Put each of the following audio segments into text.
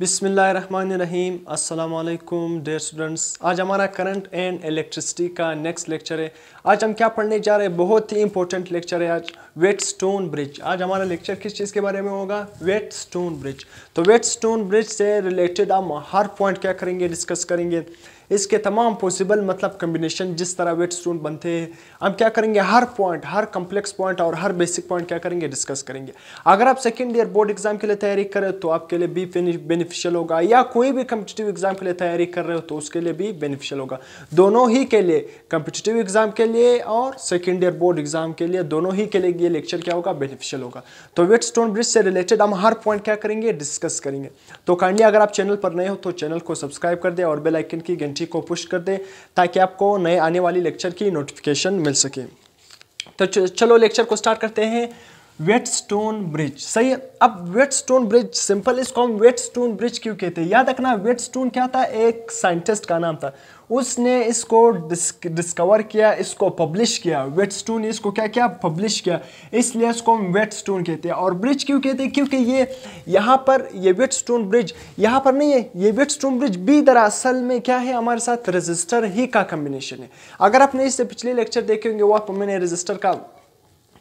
बिसमीम अल्लाम dare students आज हमारा करंट एंड इलेक्ट्रिसिटी का नेक्स्ट लेक्चर है आज हम क्या पढ़ने जा रहे हैं बहुत ही इंपॉर्टेंट लेक्चर है आज वेट स्टोन ब्रिज आज हमारा लेक्चर किस चीज़ के बारे में होगा वेट स्टोन ब्रिज तो वेट स्टोन ब्रिज से रिलेटेड हम हर पॉइंट क्या करेंगे डिस्कस करेंगे इसके तमाम पॉसिबल मतलब कम्बिनेशन जिस तरह वेट स्टोन बनते हैं हम क्या करेंगे हर पॉइंट हर कम्प्लेक्स पॉइंट और हर बेसिक पॉइंट क्या करेंगे डिस्कस करेंगे अगर आप सेकेंड ईयर बोर्ड एग्जाम के लिए तैयारी कर रहे हो तो आपके लिए भी बेनिफिशियल होगा या कोई भी कम्पिटेटिव एग्जाम के लिए तैयारी कर रहे हो तो उसके लिए भी बेनिफिशियल होगा दोनों ही के लिए कम्पिटेटिव एग्जाम के लिए और सेकेंड ईयर बोर्ड एग्जाम के लिए दोनों ही के लिए ये लेक्चर क्या होगा बेनिफिशियल होगा तो वेट स्टोन ब्रिज से रिलेटेड हम हर पॉइंट क्या करेंगे डिस्कस करेंगे तो काइंडली अगर आप चैनल पर नए हो तो चैनल को सब्सक्राइब कर दे और बेलाइकन की घंटी घंटी को पुश कर दें ताकि आपको नए आने वाली लेक्चर की नोटिफिकेशन मिल सके तो चलो लेक्चर को स्टार्ट करते हैं वेट स्टोन ब्रिज सही है अब वेट स्टोन ब्रिज सिंपल इसको हम वेट स्टोन ब्रिज क्यों कहते हैं याद रखना वेट स्टोन क्या था एक साइंटिस्ट का नाम था उसने इसको डिस्कवर किया इसको पब्लिश किया स्टोन ने इसको क्या क्या पब्लिश किया इसलिए इसको हम वेट स्टोन कहते हैं और ब्रिज क्यों कहते हैं क्योंकि ये यहाँ पर ये वेट स्टोन ब्रिज यहाँ पर नहीं है ये वेट स्टोन ब्रिज भी दरअसल में क्या है हमारे साथ रजिस्टर ही का कम्बिनेशन है अगर आपने इससे पिछले लेक्चर देखे होंगे वो आप मैंने रजिस्टर का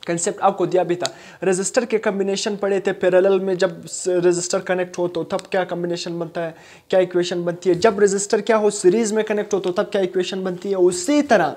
कंसेप्ट आपको दिया भी था रजिस्टर के कम्बिनेशन पड़े थे पैरेलल में जब रजिस्टर कनेक्ट हो तो तब क्या कम्बिनेशन बनता है क्या इक्वेशन बनती है जब रजिस्टर क्या हो सीरीज में कनेक्ट हो तो तब क्या इक्वेशन बनती है उसी तरह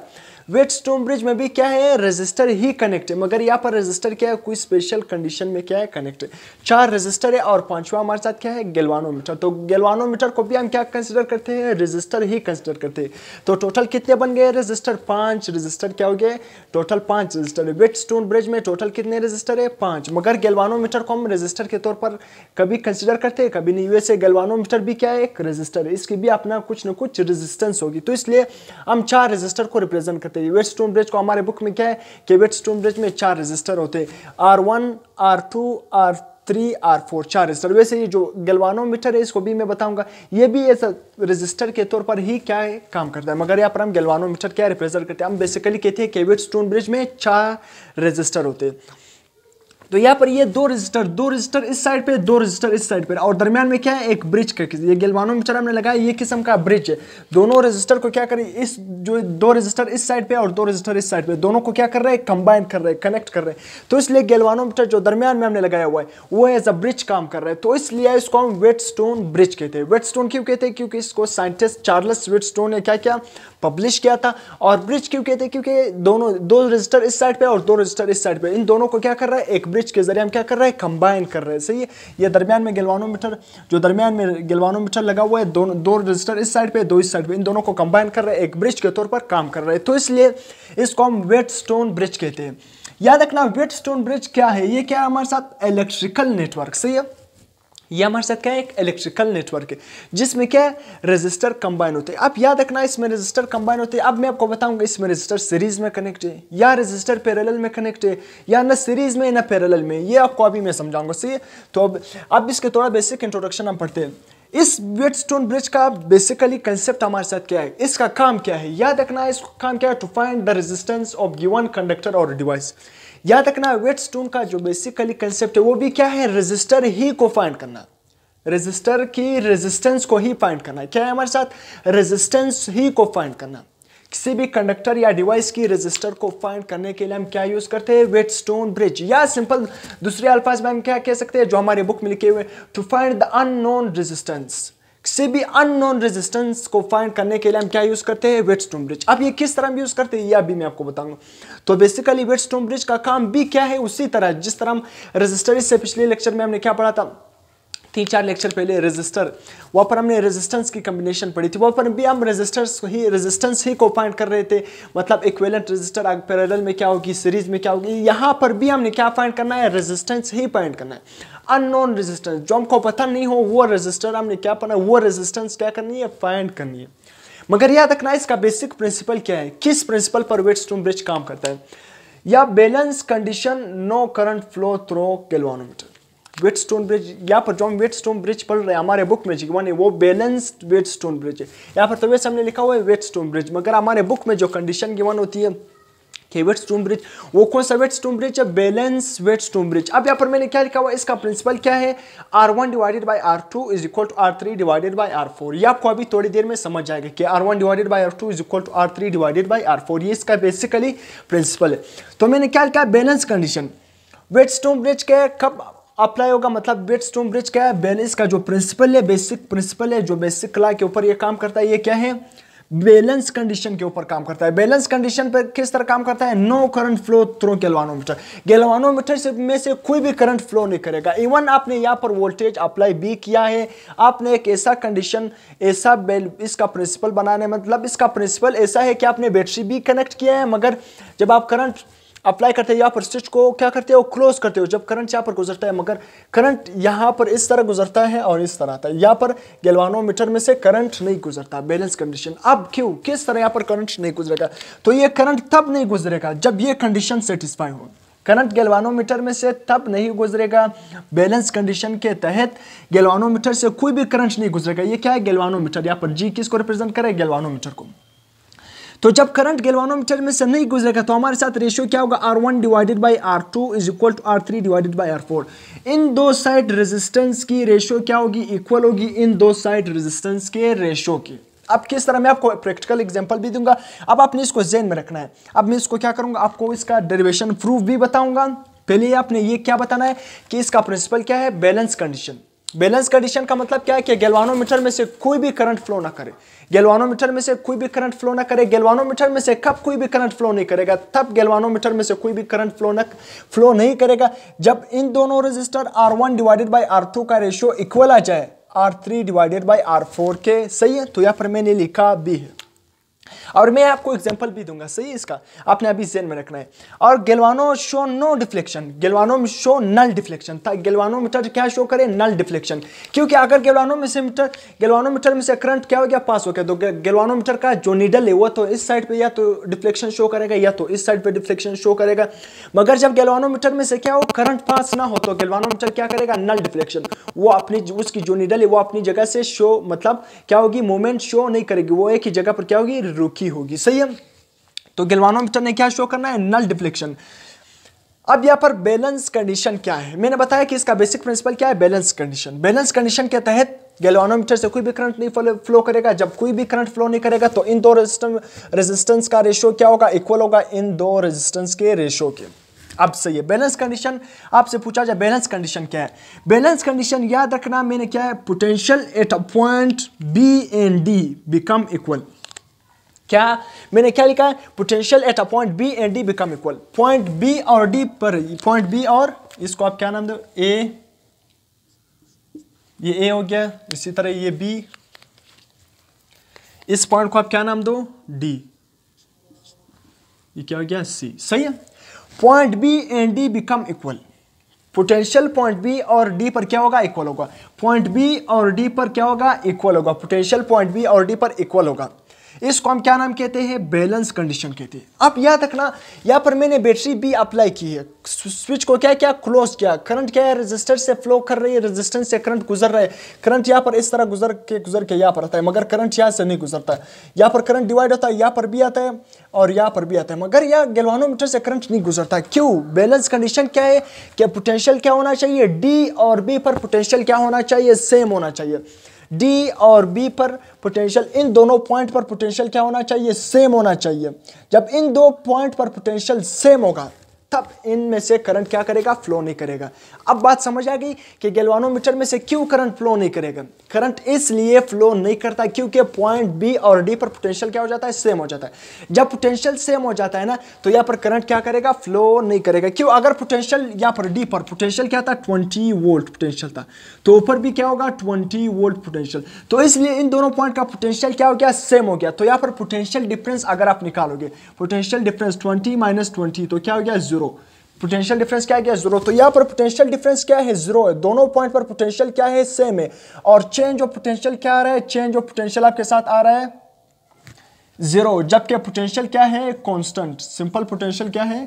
वेट स्टोन ब्रिज में भी क्या है रजिस्टर ही कनेक्ट है मगर यहाँ पर रजिस्टर क्या है कोई स्पेशल कंडीशन में क्या है कनेक्ट है चार रजिस्टर है और पांचवा हमारे साथ क्या है गेलवानोमीटर तो गेलवानोमीटर को भी हम क्या कंसिडर करते हैं रजिस्टर ही कंसिडर करते हैं तो टोटल कितने बन गए रजिस्टर पांच रजिस्टर क्या हो गए टोटल पांच रजिस्टर है वेट स्टोन ब्रिज में टोटल कितने रजिस्टर है पांच मगर गेलवानोमीटर को हम रजिस्टर के तौर पर कभी कंसिडर करते हैं कभी नहीं वैसे गेलवानोमीटर भी क्या है एक रजिस्टर है इसकी भी अपना कुछ ना कुछ रजिस्टेंस होगी तो इसलिए हम चार रजिस्टर को रिप्रेजेंट करते सकते हैं वेट स्टोन ब्रिज को हमारे बुक में क्या है कि वेट स्टोन ब्रिज में चार रजिस्टर होते हैं R one R two R three R four चार रजिस्टर वैसे ये जो गलवानोमीटर है इसको भी मैं बताऊंगा ये भी एज रजिस्टर के तौर पर ही क्या है काम करता है मगर यहाँ पर हम गलवानोमीटर क्या रिप्रेजेंट करते हैं हम बेसिकली कहते हैं कि वेट स्टोन ब्रिज में चार रजिस्टर होते हैं तो यहाँ पर ये दो रजिस्टर दो रजिस्टर इस साइड पे दो रजिस्टर इस साइड पे और दरमियान में क्या है एक ब्रिज का ये गेलवानो चला हमने लगाया ये किस्म का ब्रिज है दोनों रजिस्टर को क्या करें इस जो दो रजिस्टर इस साइड पे और दो रजिस्टर इस साइड पे दोनों को क्या कर रहे हैं कंबाइन कर रहे हैं कनेक्ट कर रहे हैं तो इसलिए गेलवानो मीटर जो दरमियान में हमने लगाया हुआ है वो एज अ ब्रिज काम कर रहा है तो इसलिए इसको हम वेट स्टोन ब्रिज कहते हैं वेट स्टोन क्यों कहते हैं क्योंकि इसको साइंटिस्ट चार्लस वेट स्टोन ने क्या किया पब्लिश किया था और ब्रिज क्यों कहते हैं क्योंकि दोनों दो रजिस्टर इस साइड पे और दो रजिस्टर इस साइड पे इन दोनों को क्या कर रहा है एक ब्रिज के जरिए हम क्या कर रहे हैं कंबाइन कर रहे हैं सही है ये दरमियान में गिलवानोमीटर जो दरमियान में गिलवानोमीटर लगा हुआ है दोनों दो रजिस्टर इस साइड पे दो इस साइड पे इन दोनों को कंबाइन कर रहे हैं एक ब्रिज के तौर पर काम कर रहे हैं तो इसलिए इसको हम वेट स्टोन ब्रिज कहते हैं याद रखना वेट स्टोन ब्रिज क्या है ये क्या है हमारे साथ इलेक्ट्रिकल नेटवर्क सही है ये हमारे साथ क्या है एक इलेक्ट्रिकल नेटवर्क है जिसमें क्या है रजिस्टर कंबाइन होते हैं अब याद रखना इसमें रजिस्टर कंबाइन होते हैं अब मैं आपको बताऊंगा इसमें रजिस्टर सीरीज में कनेक्ट है या रजिस्टर पैरेलल में कनेक्ट है या ना सीरीज में ना पैरेलल में ये आपको अभी मैं समझाऊंगा सही तो अब अब इसके थोड़ा बेसिक इंट्रोडक्शन हम पढ़ते हैं इस वेटस्टोन ब्रिज का बेसिकली कंसेप्ट हमारे साथ क्या है इसका काम क्या है याद रखना इसका काम क्या है to find the resistance of given conductor और डिवाइस याद रखना वेट स्टोन का जो बेसिकली कंसेप्ट है वो भी क्या है रजिस्टर ही को फाइंड करना रजिस्टर की रेजिस्टेंस को ही फाइंड करना क्या है हमारे साथ रेजिस्टेंस ही को फाइंड करना किसी भी कंडक्टर या डिवाइस की रजिस्टर को फाइंड करने के लिए हम क्या यूज करते हैं वेट स्टोन ब्रिज या सिंपल दूसरे अल्फाज में हम क्या कह सकते हैं जो हमारे बुक में लिखे हुए to find the unknown resistance किसी भी अननोन रेजिस्टेंस को फाइंड करने के लिए हम क्या यूज करते हैं वेट स्टोन ब्रिज अब ये किस तरह हम यूज करते हैं ये अभी मैं आपको बताऊंगा तो बेसिकली वेट स्टोन ब्रिज का काम भी क्या है उसी तरह जिस तरह हम रजिस्टर से पिछले लेक्चर में हमने क्या पढ़ा था तीन चार लेक्चर पहले रेजिस्टर वहाँ पर हमने रेजिस्टेंस की कम्बिनेशन पढ़ी थी वहाँ पर भी हम रेजिस्टर्स को ही रेजिस्टेंस ही को फाइंड कर रहे थे मतलब इक्वेलेंट रेजिस्टर पैरेलल में क्या होगी सीरीज में क्या होगी यहाँ पर भी हमने क्या फाइंड करना है रेजिस्टेंस ही फाइंड करना है अननोन रेजिस्टेंस जो हमको पता नहीं हो वो रेजिस्टर हमने क्या पढ़ा वो रेजिस्टेंस क्या करनी है फाइंड करनी है मगर याद रखना इसका बेसिक प्रिंसिपल क्या है किस प्रिंसिपल पर वेट स्टोन ब्रिज काम करता है या balance condition no current flow through galvanometer Wheatstone bridge यहाँ पर जो हम वेट स्टोन ब्रिज पढ़ रहे हैं हमारे बुक में जी वन वो बैलेंस्ड वेट स्टोन ब्रिज है यहाँ पर तो वैसे हमने लिखा हुआ है वेट स्टोन ब्रिज मगर हमारे बुक में जो कंडीशन गिवन होती है वेट स्टोन ब्रिज वो कौन सा वेट स्टोन ब्रिज है बैलेंस वेट स्टोन ब्रिज अब यहाँ पर मैंने क्या लिखा हुआ इसका प्रिंसिपल क्या है R one divided by R two is equal to R three divided by R four ये आपको अभी थोड़ी देर में समझ जाएगा कि R one divided by R two is equal to R three divided by R four ये इसका बेसिकली प्रिंसिपल है तो मैंने क्या लिखा है balance condition Wheatstone bridge क्या है कब अप्लाई होगा मतलब वेट स्टोन ब्रिज क्या है बैलेंस का जो प्रिंसिपल है बेसिक प्रिंसिपल है जो बेसिक क्ला के ऊपर ये काम करता है ये क्या है बैलेंस कंडीशन के ऊपर काम करता है बैलेंस कंडीशन पर किस तरह काम करता है no current flow through galvanometer galvanometer में से कोई भी करंट फ्लो नहीं करेगा इवन आपने यहाँ पर वोल्टेज अप्लाई भी किया है आपने एक ऐसा कंडीशन ऐसा इसका प्रिंसिपल बनाने मतलब इसका प्रिंसिपल ऐसा है कि आपने बैटरी भी कनेक्ट किया है मगर जब आप करंट अप्लाई करते हो यहाँ पर स्टिच को क्या करते हो क्लोज करते हो जब करंट यहाँ पर गुजरता है मगर करंट यहाँ पर इस तरह गुजरता है और इस तरह आता है यहाँ पर मीटर में से करंट नहीं गुजरता बैलेंस कंडीशन अब क्यों किस तरह यहाँ पर करंट नहीं गुजरेगा तो ये करंट तब नहीं गुजरेगा जब ये कंडीशन सेटिस्फाई हो करंट गैल्वानोमीटर में से तब नहीं गुजरेगा बैलेंस कंडीशन के तहत गैल्वानोमीटर से कोई भी करंट नहीं गुजरेगा ये क्या है गैल्वानोमीटर यहाँ पर जी किसको रिप्रेजेंट करे गैल्वानोमीटर को तो जब करंट गेलवानोमीटर में से नहीं गुजरेगा तो हमारे साथ रेशियो क्या होगा R one divided by R two is equal to R three divided by R four इन दो साइड रेजिस्टेंस की रेशियो क्या होगी इक्वल होगी इन दो साइड रेजिस्टेंस के रेशियो की अब किस तरह मैं आपको प्रैक्टिकल एग्जांपल भी दूंगा अब आपने इसको जेन में रखना है अब मैं इसको क्या करूंगा आपको इसका डेरिवेशन प्रूफ भी बताऊंगा पहले आपने ये क्या बताना है कि इसका प्रिंसिपल क्या है बैलेंस कंडीशन बैलेंस कंडीशन का मतलब क्या है कि गैल्वानोमीटर में से कोई भी करंट फ्लो ना करे गैल्वानोमीटर में से कोई भी करंट फ्लो ना करे गैल्वानोमीटर में से कब कोई भी करंट फ्लो नहीं करेगा तब गैल्वानोमीटर में से कोई भी करंट फ्लो ना फ्लो नहीं करेगा जब इन दोनों register R one divided by R two का रेशियो इक्वल आ जाए R three divided by R four के सही है तो यहाँ पर मैंने लिखा बी है और मैं आपको एग्जांपल भी दूंगा सही इसका आपने अभी जेन में रखना है और galvano show no deflection galvano में शो नल डिफ्लेक्शन था गेलवानो मीटर क्या शो करे नल डिफ्लेक्शन क्योंकि अगर गेलवानो में से मीटर गेलवानो मीटर में से करंट क्या हो गया पास हो गया तो गेलवानो मीटर का जो नीडल है वह तो इस साइड पर या तो डिफ्लेक्शन शो करेगा या तो इस साइड पर डिफ्लेक्शन शो करेगा मगर जब गेलवानो मीटर में से क्या हो करंट पास ना हो तो गेलवानो मीटर क्या करेगा नल डिफ्लेक्शन वो अपनी उसकी जो नीडल है वो अपनी जगह से शो मतलब क्या होगी मूवमेंट शो नहीं करेगी वो एक ही जगह पर क्या होगी रुकी होगी सही है तो गलवानोमीटर ने क्या शो करना है नल डिफ्लेक्शन अब यहाँ पर बैलेंस कंडीशन क्या है मैंने बताया कि इसका बेसिक प्रिंसिपल क्या है बैलेंस कंडीशन बैलेंस कंडीशन के तहत गैल्वानोमीटर से कोई भी करंट नहीं फ्लो फ्लो करेगा जब कोई भी करंट फ्लो नहीं करेगा तो इन दो रेजिस्टेंस का रेशो क्या होगा इक्वल होगा इन दो रेजिस्टेंस के रेशो के अब सही है बैलेंस कंडीशन आपसे पूछा जाए बैलेंस कंडीशन क्या है बैलेंस कंडीशन याद रखना मैंने क्या है potential at a point B and D become equal क्या मैंने क्या लिखा है potential at a point B and D become equal point B और डी पर पॉइंट बी और इसको आप क्या नाम दो ए ये ए हो गया इसी तरह ये बी इस पॉइंट को आप क्या नाम दो डी ये क्या हो गया सी सही है point B and D become equal potential point B और डी पर क्या होगा इक्वल होगा पॉइंट बी और डी पर क्या होगा इक्वल होगा पोटेंशियल पॉइंट बी और डी पर इक्वल होगा इसको हम क्या नाम कहते हैं बैलेंस कंडीशन कहते हैं अब याद रखना यहाँ पर मैंने बैटरी भी अप्लाई की है स्विच को क्या क्या क्लोज किया करंट क्या है रजिस्टर से फ्लो कर रही है रजिस्टेंस से करंट गुजर रहा है करंट यहाँ पर इस तरह गुजर के गुजर के यहाँ पर आता है मगर करंट यहाँ से नहीं गुजरता यहाँ पर करंट डिवाइड होता है यहाँ पर भी आता है और यहाँ पर भी आता है मगर यहाँ गेलवानोमीटर से करंट नहीं गुजरता क्यों बैलेंस कंडीशन क्या है क्या पोटेंशियल क्या होना चाहिए डी और बी पर पोटेंशियल क्या होना चाहिए सेम होना चाहिए डी और बी पर पोटेंशियल इन दोनों पॉइंट पर पोटेंशियल क्या होना चाहिए सेम होना चाहिए जब इन दो पॉइंट पर पोटेंशियल सेम होगा तब इनमें से करंट क्या करेगा फ्लो नहीं करेगा अब बात समझ आ गई कि गैल्वानोमीटर में से क्यों करंट फ्लो नहीं करेगा करंट इसलिए फ्लो नहीं करता क्योंकि पॉइंट बी और डी पर पोटेंशियल क्या हो जाता है सेम हो जाता है जब पोटेंशियल सेम हो जाता है ना तो यहाँ पर करंट क्या करेगा फ्लो नहीं करेगा क्यों अगर पोटेंशियल यहाँ पर डी पर पोटेंशियल क्या था ट्वेंटी वोल्ट पोटेंशियल था तो ऊपर भी क्या होगा ट्वेंटी वोल्ट पोटेंशियल तो इसलिए इन दोनों पॉइंट का पोटेंशियल क्या हो गया सेम हो गया तो यहाँ पर पोटेंशियल डिफरेंस अगर आप निकालोगे potential difference twenty minus twenty तो क्या हो गया जीरो जीरो पोटेंशियल डिफरेंस क्या है जीरो तो यहाँ पर पोटेंशियल डिफरेंस क्या है जीरो है दोनों पॉइंट पर पोटेंशियल क्या है सेम है और चेंज ऑफ पोटेंशियल क्या आ रहा है चेंज ऑफ पोटेंशियल आपके साथ आ रहा है जीरो जबकि पोटेंशियल क्या है कांस्टेंट सिंपल पोटेंशियल क्या है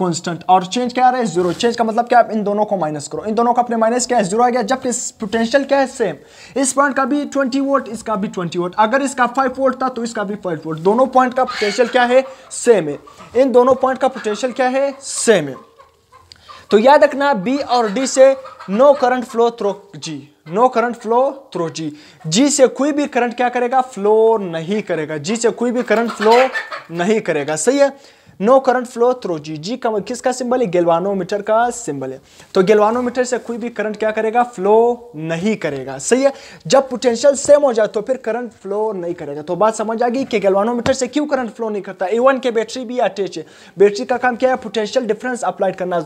कॉन्स्टेंट और चेंज क्या आ रहा है जीरो चेंज का मतलब क्या आप इन दोनों को माइनस करो इन दोनों का अपने माइनस क्या है जीरो आ गया जबकि पोटेंशियल क्या है सेम इस पॉइंट का भी ट्वेंटी वोल्ट इसका भी ट्वेंटी वोल्ट अगर इसका फाइव वोल्ट था तो इसका भी फाइव वोल्ट दोनों पॉइंट का पोटेंशियल क्या है सेम है इन दोनों पॉइंट का पोटेंशियल क्या है सेम है तो याद रखना बी और डी से no current flow through G no current flow through G G से कोई भी करंट क्या करेगा फ्लो नहीं करेगा जी से कोई भी करंट फ्लो नहीं करेगा सही है no current flow through G G का मतलब किसका सिंबल है गेलवानोमीटर का सिंबल है तो गेलवानोमीटर से कोई भी करंट क्या करेगा फ्लो नहीं करेगा सही है जब पोटेंशियल सेम हो जाए तो फिर करंट फ्लो नहीं करेगा तो बात समझ आ गई कि गेलवानोमीटर से क्यों करंट फ्लो नहीं करता ए के बैटरी भी अटैच है बैटरी का काम क्या है पोटेंशियल डिफरेंस अप्लाइड करना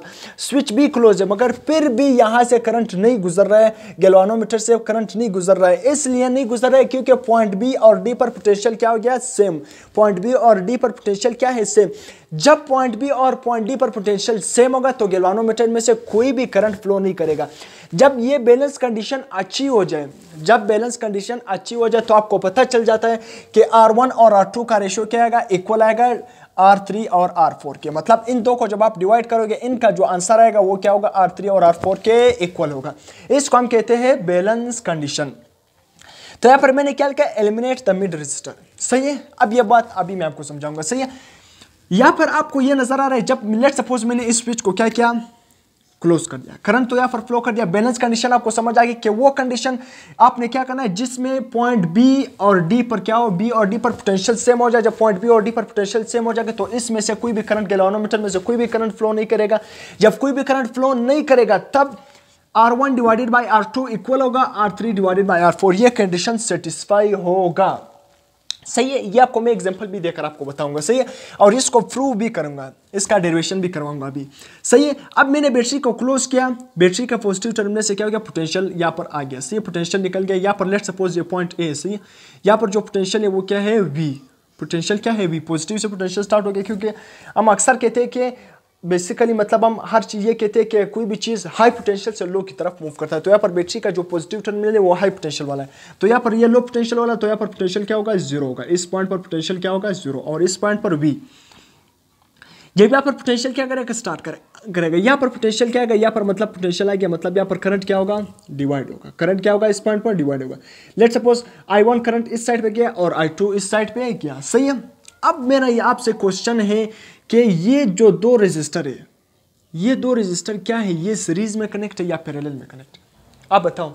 स्विच भी क्लोज है मगर फिर भी यहाँ से करंट नहीं गुजर रहा है गेलवानोमीटर से करंट नहीं गुजर रहा है इसलिए नहीं गुजर रहा है क्योंकि पॉइंट बी और डी पर पोटेंशियल क्या हो गया सेम पॉइंट बी और डी पर पोटेंशियल क्या है सेम जब पॉइंट बी और पॉइंट डी पर पोटेंशियल सेम होगा तो गेलवानोमीटर में से कोई भी करंट फ्लो नहीं करेगा जब ये बैलेंस कंडीशन अच्छी हो जाए जब बैलेंस कंडीशन अच्छी हो जाए तो आपको पता चल जाता है कि आर वन और आर टू का रेशियो क्या आएगा इक्वल आएगा थ्री और फोर के मतलब इन दो को जब आप डिवाइड करोगे इनका जो आंसर आएगा वो क्या होगा आर थ्री और आर फोर के इक्वल होगा इसको हम कहते हैं बैलेंस कंडीशन तो यहाँ पर मैंने क्या लिखा एलिमिनेट द मिड रजिस्टर सही है अब ये बात अभी मैं आपको समझाऊंगा सही है या फिर आपको ये नजर आ रहा है जब लेट सपोज मैंने इस स्विच को क्या किया क्लोज कर दिया करंट तो या फिर फ्लो कर दिया बैलेंस कंडीशन आपको समझ आएगी कि वो कंडीशन आपने क्या करना है जिसमें पॉइंट बी और डी पर क्या हो बी और डी पर पोटेंशियल सेम हो जाए जब पॉइंट बी और डी पर पोटेंशियल सेम हो जाएगा तो इसमें से कोई भी करंट गैलोनोमीटर में से कोई भी करंट फ्लो नहीं करेगा जब कोई भी करंट फ्लो नहीं करेगा तब R one divided by R two equal होगा R three divided by R four ये कंडीशन सेटिस्फाई होगा सही है ये आपको मैं एग्जांपल भी देकर आपको बताऊंगा सही है और इसको प्रूव भी करूंगा इसका डेरिवेशन भी करवाऊंगा अभी सही है अब मैंने बैटरी को क्लोज किया बैटरी का पॉजिटिव टर्मिनल से क्या हो गया पोटेंशियल यहाँ पर आ गया सही है पोटेंशियल निकल गया यहाँ पर लेट सपोज ये पॉइंट ए सही है यहाँ पर जो पोटेंशियल है वो क्या है वी पोटेंशियल क्या है वी पॉजिटिव से पोटेंशियल स्टार्ट हो गया क्योंकि हम अक्सर कहते हैं कि बेसिकली मतलब हम हर चीज़ ये कहते हैं कि कोई भी चीज़ हाई पोटेंशियल से लो की तरफ मूव करता है तो यहाँ पर बैटरी का जो पॉजिटिव टर्मिनल है वो हाई पोटेंशियल वाला है तो यहाँ पर ये लो पोटेंशियल वाला तो यहाँ पर पोटेंशियल क्या होगा जीरो होगा इस पॉइंट पर पोटेंशियल क्या होगा जीरो और इस पॉइंट पर वी ये यहाँ पर पोटेंशियल क्या करेगा स्टार्ट करेगा करेगा यहाँ पर पोटेंशियल क्या आएगा यहाँ पर मतलब पोटेंशियल आ गया मतलब यहाँ पर करंट क्या होगा डिवाइड होगा करंट क्या होगा इस पॉइंट पर डिवाइड होगा let suppose I one current इस साइड पर गया और आई टू इस साइड पे गया सही है अब मेरा ये आपसे क्वेश्चन है कि ये जो दो रजिस्टर है ये दो रजिस्टर क्या है ये सीरीज में कनेक्ट है या पैरल में कनेक्ट आप बताओ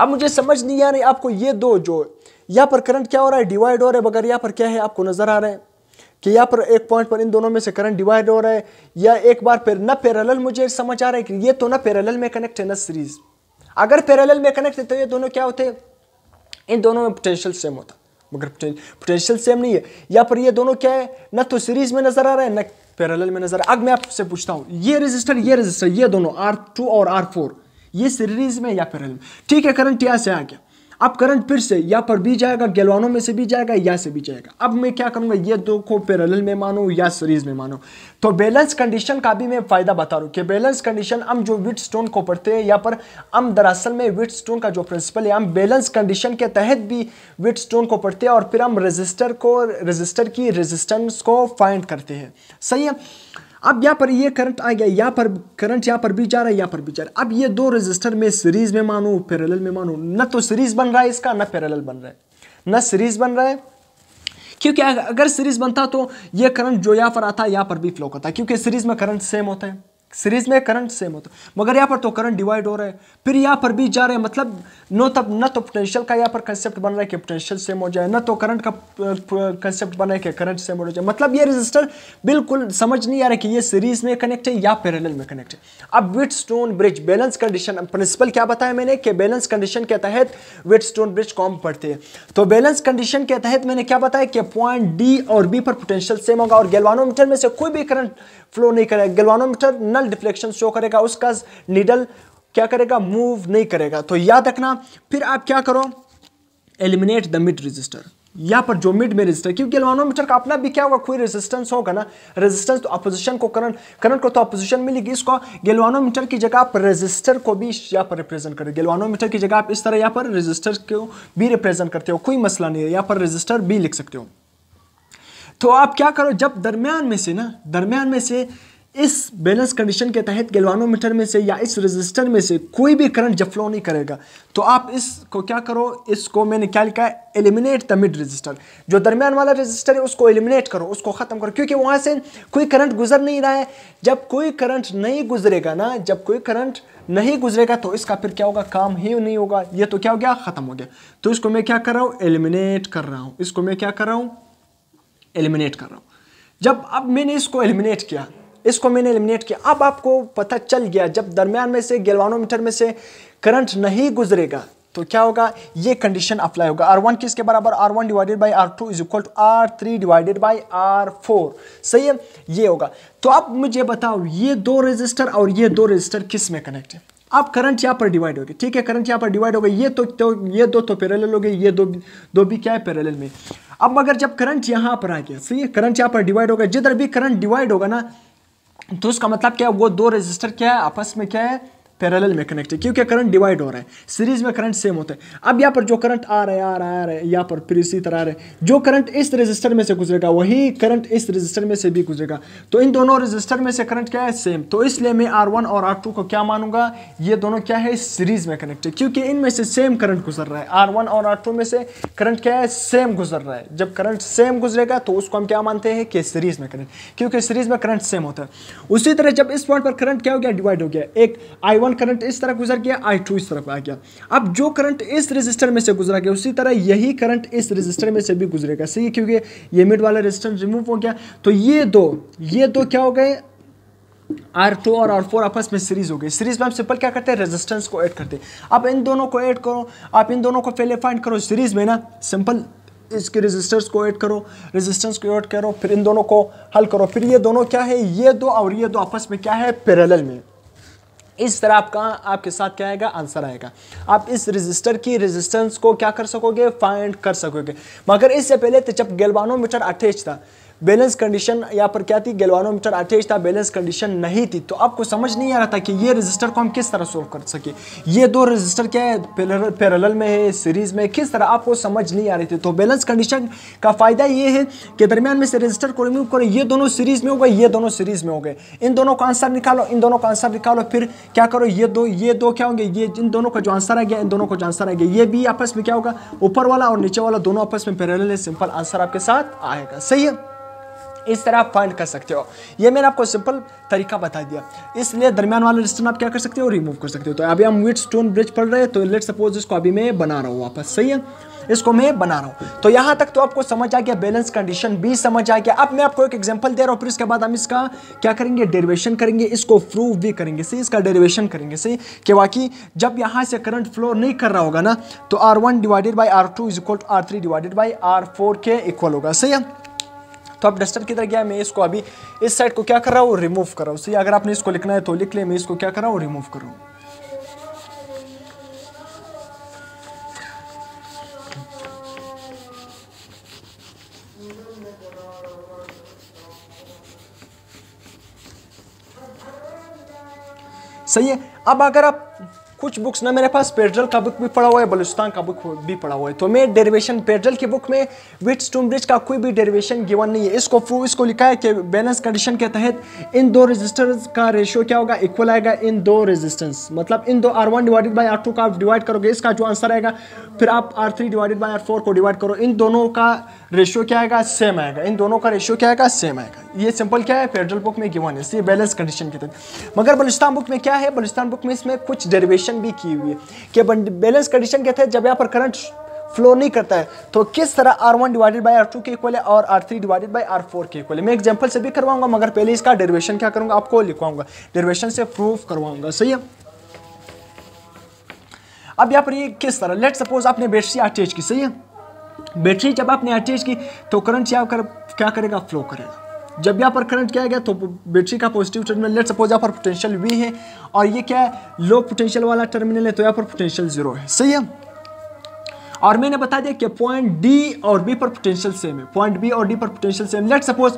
अब मुझे समझ नहीं आ रही आपको ये दो जो यहाँ पर करंट क्या हो रहा है डिवाइड हो रहा है बगैर यहाँ पर क्या है आपको नजर आ रहा है कि यहाँ पर एक पॉइंट पर इन दोनों में से करंट डिवाइड हो रहा है या एक बार फिर न पैरल मुझे समझ आ रहा है कि ये तो ना पैरल में कनेक्ट है न सीरीज अगर पैरल में कनेक्ट है तो ये दोनों क्या होते हैं इन दोनों में पोटेंशियल सेम होता मगर पोटेंशियल सेम नहीं है या पर ये दोनों क्या है ना तो सीरीज में नजर आ रहा है ना पैरेलल में नजर अब मैं आपसे पूछता हूँ ये रजिस्टर ये रजिस्टर ये दोनों आर टू और आर फोर ये सीरीज में या पैरेलल ठीक है करंट यहाँ से आ गया अब करंट फिर से या पर भी जाएगा गैलवानों में से भी जाएगा या से भी जाएगा अब मैं क्या करूँगा ये दो को पैरेलल में मानो या सीरीज में मानो तो बैलेंस कंडीशन का भी मैं फ़ायदा बता रहा हूँ कि बैलेंस कंडीशन हम जो विट स्टोन को पढ़ते हैं या पर हम दरअसल में विट स्टोन का जो प्रिंसिपल है हम बैलेंस कंडीशन के तहत भी विट स्टोन को पढ़ते हैं और फिर हम रजिस्टर को रजिस्टर की रजिस्टेंस को फाइंड करते हैं सही है अब यहाँ पर ये करंट आ गया यहाँ पर करंट यहाँ पर भी जा रहा है यहाँ पर भी जा रहा है अब ये दो रजिस्टर में सीरीज में मानू पैरेलल में मानू न तो सीरीज बन रहा है इसका न पैरेलल बन रहा है न सीरीज बन रहा है क्योंकि अगर सीरीज बनता तो ये करंट जो यहाँ पर आता है यहाँ पर भी फ्लो करता क्योंकि सीरीज में करंट सेम होता है सीरीज में करंट सेम होता है मगर यहाँ पर तो करंट डिवाइड हो रहा है फिर यहाँ पर भी जा रहे हैं मतलब नो तब न तो पोटेंशियल का यहाँ पर कंसेप्ट बन रहा है कि पोटेंशियल सेम हो जाए ना तो करंट का कंसेप्ट बना है कि करंट सेम हो जाए मतलब ये रजिस्टर बिल्कुल समझ नहीं आ रहा कि ये सीरीज में कनेक्ट है या पैरल में कनेक्ट है अब Wheatstone bridge balance condition principle क्या बताया मैंने कि बैलेंस कंडीशन के तहत विट स्टोन ब्रिज कॉम पड़ते हैं तो बैलेंस कंडीशन के तहत मैंने क्या बताया कि पॉइंट डी और बी पर पोटेंशियल सेम होगा और गेलवानोमीटर में से कोई भी करंट फ्लो नहीं करेगा गेलवानोमीटर न नॉर्मल डिफ्लेक्शन शो करेगा उसका नीडल क्या करेगा मूव नहीं करेगा तो याद रखना फिर आप क्या करो एलिमिनेट द मिड रजिस्टर यहाँ पर जो मिड में रजिस्टर क्योंकि एलवानोमीटर का अपना भी क्या होगा कोई रेजिस्टेंस होगा ना रेजिस्टेंस तो अपोजिशन को करंट करंट को तो अपोजिशन मिलेगी इसको गेलवानोमीटर की जगह आप रेजिस्टर को भी यहाँ पर रिप्रेजेंट करें गेलवानोमीटर की जगह आप इस तरह यहाँ पर रेजिस्टर को भी रिप्रेजेंट करते हो कोई मसला नहीं है यहाँ पर रजिस्टर भी लिख सकते हो तो आप क्या करो जब दरमियान में से ना दरमियान में से इस बैलेंस कंडीशन के तहत गैल्वानोमीटर में से या इस रेजिस्टर में से कोई भी करंट जब फ्लो नहीं करेगा तो आप इसको क्या करो इसको मैंने क्या लिखा है एलिमिनेट द मिड रेजिस्टर जो दरमियान वाला रेजिस्टर है उसको एलिमिनेट करो उसको ख़त्म करो क्योंकि वहाँ से कोई करंट गुजर नहीं रहा है जब कोई करंट नहीं गुजरेगा ना जब कोई करंट नहीं गुजरेगा तो इसका फिर क्या होगा काम ही नहीं होगा ये तो क्या हो गया ख़त्म हो गया तो इसको मैं क्या कर रहा हूँ एलिमिनेट कर रहा हूँ इसको मैं क्या कर रहा हूँ एलिमिनेट कर रहा हूँ जब अब मैंने इसको एलिमिनेट किया इसको मैंने एलिमिनेट किया अब आपको पता चल गया जब दरमियान में से गेलवानोमीटर में से करंट नहीं गुजरेगा तो क्या होगा ये कंडीशन अप्लाई होगा R1 वन किसके बराबर R1 one divided by R two is equal to R three divided by R four सही है ये होगा तो आप मुझे बताओ ये दो रजिस्टर और ये दो रजिस्टर किस में कनेक्ट है आप करंट यहाँ पर डिवाइड हो गए ठीक है करंट यहाँ पर डिवाइड हो गए ये तो, तो ये दो तो पैरल हो गए ये दो दो भी क्या है पैरल में अब मगर जब करंट यहाँ पर आ गया सही है करंट यहाँ पर डिवाइड होगा जिधर भी करंट डिवाइड होगा ना तो इसका मतलब क्या है वो दो रजिस्टर क्या है आपस में क्या है पैरेलल में कनेक्ट है क्योंकि करंट डिवाइड हो रहा है सीरीज में करंट सेम होता है अब यहाँ पर जो करंट आ रहा है आ रहा है आ रहा है यहाँ पर फिर इसी तरह आ रहा है जो करंट इस रजिस्टर में से गुजरेगा वही करंट इस रजिस्टर में से भी गुजरेगा तो इन दोनों रजिस्टर में से करंट क्या है सेम तो इसलिए मैं आर वन और आर टू को क्या मानूंगा ये दोनों क्या है सीरीज में कनेक्ट है क्योंकि इनमें से सेम करंट गुजर रहा है आर वन और आर टू में से करंट क्या है सेम गुजर रहा है जब करंट सेम गुजरेगा तो उसको हम क्या मानते हैं कि सीरीज में करंट क्योंकि सीरीज में करंट सेम होता है उसी तरह जब इस पॉइंट पर करंट क्या हो गया डिवाइड हो गया एक आई वन वन करंट इस तरह गुजर गया आई टू इस तरफ आ गया अब जो करंट इस रजिस्टर में से गुजरा गया उसी तरह यही करंट इस रजिस्टर में से भी गुजरेगा सही है क्योंकि ये मिड वाला रजिस्टर रिमूव हो गया तो ये दो ये दो क्या हो गए R2 और R4 फोर आपस में सीरीज हो गई सीरीज में हम सिंपल क्या करते हैं रेजिस्टेंस को ऐड करते हैं आप इन दोनों को ऐड करो आप इन दोनों को पहले फाइंड करो सीरीज में ना सिंपल इसके रेजिस्टर्स को ऐड करो रेजिस्टेंस को ऐड करो फिर इन दोनों को हल करो फिर ये दोनों क्या है ये दो और ये दो आपस में क्या है पैरेलल में इस तरह आपका आपके साथ क्या आएगा आंसर आएगा आप इस रेजिस्टर की रेजिस्टेंस को क्या कर सकोगे फाइंड कर सकोगे मगर इससे पहले तिचप मीटर अटैच था बैलेंस कंडीशन यहाँ पर क्या थी गैल्वानोमीटर अटैच था बैलेंस कंडीशन नहीं थी तो आपको समझ नहीं आ रहा था कि ये रजिस्टर को हम किस तरह सोल्व कर सके ये दो रजिस्टर क्या है पैरल में है सीरीज में किस तरह आपको समझ नहीं आ रही थी तो बैलेंस कंडीशन का फायदा ये है कि दरमियान में से रजिस्टर को रिमूव करो ये दोनों सीरीज में हो गए ये दोनों सीरीज में हो गए इन दोनों का आंसर निकालो इन दोनों का आंसर निकालो फिर क्या करो ये दो ये दो क्या होंगे ये इन दोनों का जो आंसर आ गया इन दोनों का जो आंसर आ गया ये भी आपस में क्या होगा ऊपर वाला और नीचे वाला दोनों आपस में पैरल है सिंपल आंसर आपके साथ आएगा सही है इस तरह आप फाइंड कर सकते हो ये मैंने आपको सिंपल तरीका बता दिया इसलिए दरमियान वाले डिस्टेंस आप क्या कर सकते हो रिमूव कर सकते हो तो अभी हम विट स्टोन ब्रिज पढ़ रहे हैं तो लेट सपोज इसको अभी मैं बना रहा हूँ वापस सही है इसको मैं बना रहा हूँ तो यहाँ तक तो आपको समझ आ गया बैलेंस कंडीशन भी समझ आ गया अब मैं आपको एक एग्जांपल दे रहा हूँ फिर इसके बाद हम इसका क्या करेंगे डेरिवेशन करेंगे इसको प्रूव भी करेंगे सही इसका डेरिवेशन करेंगे सही कि बाकी जब यहाँ से करंट फ्लो नहीं कर रहा होगा ना तो R one divided by R two is equal to R three divided by R four के इक्वल होगा सही है तो अब डस्टर किधर गया मैं इसको अभी इस साइड को क्या कर रहा हूँ रिमूव कर रहा हूँ सही अगर आपने इसको लिखना है तो लिख ले मैं इसको क्या कर रहा हूँ रिमूव कर रहा हूँ सही है अब अगर आप कुछ बुक्स ना मेरे पास पेड्रल का बुक भी पड़ा हुआ है बलुस्तान का बुक भी पड़ा हुआ है तो मैं डेरिवेशन पेड्रल की बुक में विथ ब्रिज का कोई भी डेरिवेशन गिवन नहीं है इसको प्रूव इसको लिखा है कि बैलेंस कंडीशन के तहत इन दो रजिस्टर्स का रेशियो क्या होगा इक्वल आएगा इन दो रजिस्टेंस मतलब इन दो R one divided by R two का आप डिवाइड करोगे इसका जो आंसर आएगा फिर आप R three divided by R four को डिवाइड करो इन दोनों का रेशियो क्या आएगा सेम आएगा इन दोनों का रेशियो क्या आएगा सेम आएगा ये सिंपल क्या है फेडरल बुक में गिवन है ये बैलेंस कंडीशन के तहत मगर बलुस्तान बुक में क्या है बलुस्तान बुक में इसमें कुछ डेरिवेशन भी की हुई है कि बैलेंस कंडीशन के तहत जब यहाँ पर करंट फ्लो नहीं करता है तो किस तरह R one divided by R two के इक्वल है और R three divided by R four के इक्वल है मैं एग्जाम्पल से भी करवाऊंगा मगर पहले इसका डेरिवेशन क्या करूंगा आपको लिखवाऊंगा डेरिवेशन से प्रूफ करवाऊंगा सही है अब यहाँ पर ये किस तरह लेट सपोज आपने बेडशीट अटैच की सही है बैटरी जब आपने अटैच की तो करंट से कर, क्या करेगा फ्लो करेगा जब यहाँ पर करंट क्या गया तो बैटरी का पॉजिटिव टर्मिनल लेट सपोज यहाँ पर पोटेंशियल वी है और ये क्या है लो पोटेंशियल वाला टर्मिनल है तो यहाँ पर पोटेंशियल जीरो है सही है और मैंने बता दिया कि पॉइंट डी और बी पर पोटेंशियल सेम है पॉइंट बी और डी पर potential same let suppose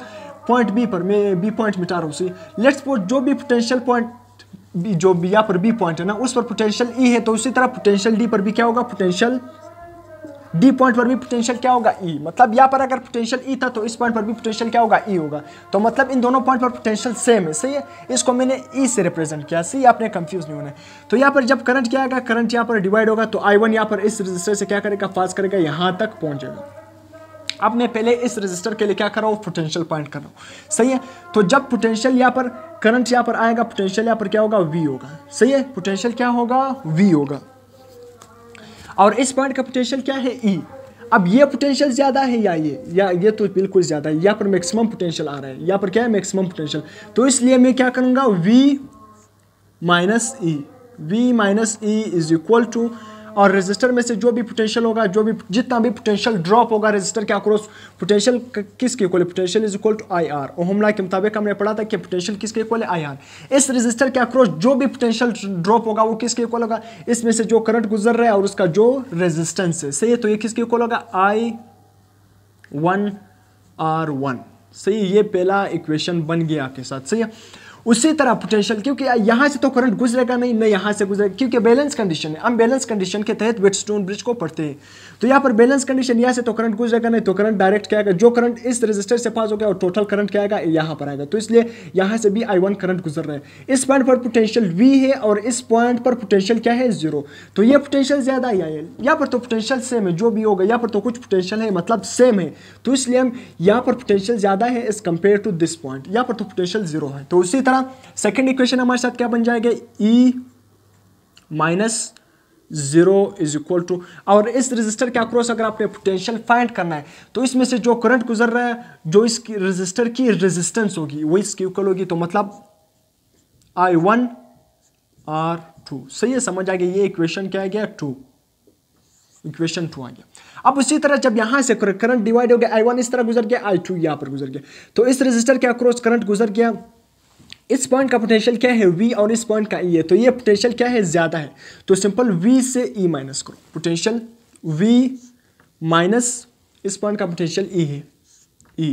point B पर मैं बी पॉइंट मिटा रहा हूँ लेट सपोज जो भी पोटेंशियल पॉइंट जो यहाँ पर बी पॉइंट है ना उस पर पोटेंशियल ई e है तो उसी तरह पोटेंशियल डी पर भी क्या होगा पोटेंशियल डी पॉइंट पर भी पोटेंशियल क्या होगा ई e. मतलब यहाँ पर अगर पोटेंशियल ई e था तो इस पॉइंट पर भी पोटेंशियल क्या होगा ई e होगा तो मतलब इन दोनों पॉइंट पर पोटेंशियल सेम है सही है इसको मैंने ई e से रिप्रेजेंट किया सही आपने कंफ्यूज नहीं होना है तो यहाँ पर जब करंट क्या आएगा करंट यहाँ पर डिवाइड होगा तो आई वन यहाँ पर इस रजिस्टर से क्या करेगा पास करेगा यहाँ तक पहुँचेगा अब मैं पहले इस रजिस्टर के लिए क्या कर रहा हूँ पोटेंशियल पॉइंट कर रहा हूँ सही है तो जब पोटेंशियल यहाँ पर करंट यहाँ पर आएगा पोटेंशियल यहाँ पर क्या होगा वी होगा सही है पोटेंशियल क्या होगा वी होगा और इस पॉइंट का पोटेंशियल क्या है ई e. अब ये पोटेंशियल ज़्यादा है या ये या ये तो बिल्कुल ज़्यादा है यहाँ पर मैक्सिमम पोटेंशियल आ रहा है यहाँ पर क्या है मैक्सिमम पोटेंशियल तो इसलिए मैं क्या करूँगा V minus E V minus E is equal to और रेजिस्टर में से जो भी पोटेंशियल होगा जो भी जितना भी पोटेंशियल ड्रॉप होगा रेजिस्टर के अक्रॉस पोटेंशियल किसके equal potential is equal to I R Ohm law के मुताबिक हमने पढ़ा था कि पोटेंशियल किसके इक्वल है आई आर इस रजिस्टर के अक्रॉस जो भी पोटेंशियल ड्रॉप होगा वो किसके इक्वल होगा इसमें से जो करंट गुजर रहा है और उसका जो रेजिस्टेंस है सही है तो ये किसके इक्वल होगा आई वन आर वन सही ये पहला इक्वेशन बन गया आपके साथ सही है उसी तरह पोटेंशियल क्योंकि यहाँ से तो करंट गुजरेगा नहीं न यहाँ से गुजरेगा क्योंकि बैलेंस कंडीशन है हम बैलेंस कंडीशन के तहत वेट स्टोन ब्रिज को पढ़ते हैं तो यहाँ पर बैलेंस कंडीशन यहाँ से तो करंट गुजरेगा नहीं तो करंट डायरेक्ट क्या आएगा जो करंट इस रजिस्टर से पास हो गया और टोटल करंट क्या आएगा यहाँ पर आएगा तो इसलिए यहाँ से भी आई वन करंट गुजर रहा है इस पॉइंट पर पोटेंशियल वी है और इस पॉइंट पर पोटेंशियल क्या है जीरो तो ये पोटेंशियल ज़्यादा या यहाँ पर तो पोटेंशियल सेम है जो भी होगा यहाँ पर तो कुछ पोटेंशियल है मतलब सेम है तो इसलिए हम यहाँ पर पोटेंशियल ज़्यादा है as compare to this point यहाँ पर तो पोटेंशियल जीरो है तो उसी तरह करा सेकेंड इक्वेशन हमारे साथ क्या बन जाएगा E minus zero is equal to और इस रजिस्टर के अक्रॉस अगर आपने पोटेंशियल फाइंड करना है तो इसमें से जो करंट गुजर रहा है जो इस रजिस्टर की रेजिस्टेंस होगी वो इसकी इक्वल होगी तो मतलब आई वन आर टू सही है समझ आ गया ये इक्वेशन क्या आ गया टू इक्वेशन टू आ गया अब उसी तरह जब यहां से करंट डिवाइड हो गया आई वन इस तरह गुजर गया आई टू यहां पर गुजर गया तो इस रजिस्टर के अक्रॉस करंट गुजर गया इस पॉइंट का पोटेंशियल क्या है वी और इस पॉइंट का ई e है तो ये पोटेंशियल क्या है ज़्यादा है तो सिंपल वी से ई e माइनस करो पोटेंशियल वी माइनस इस पॉइंट का पोटेंशियल ई e है ई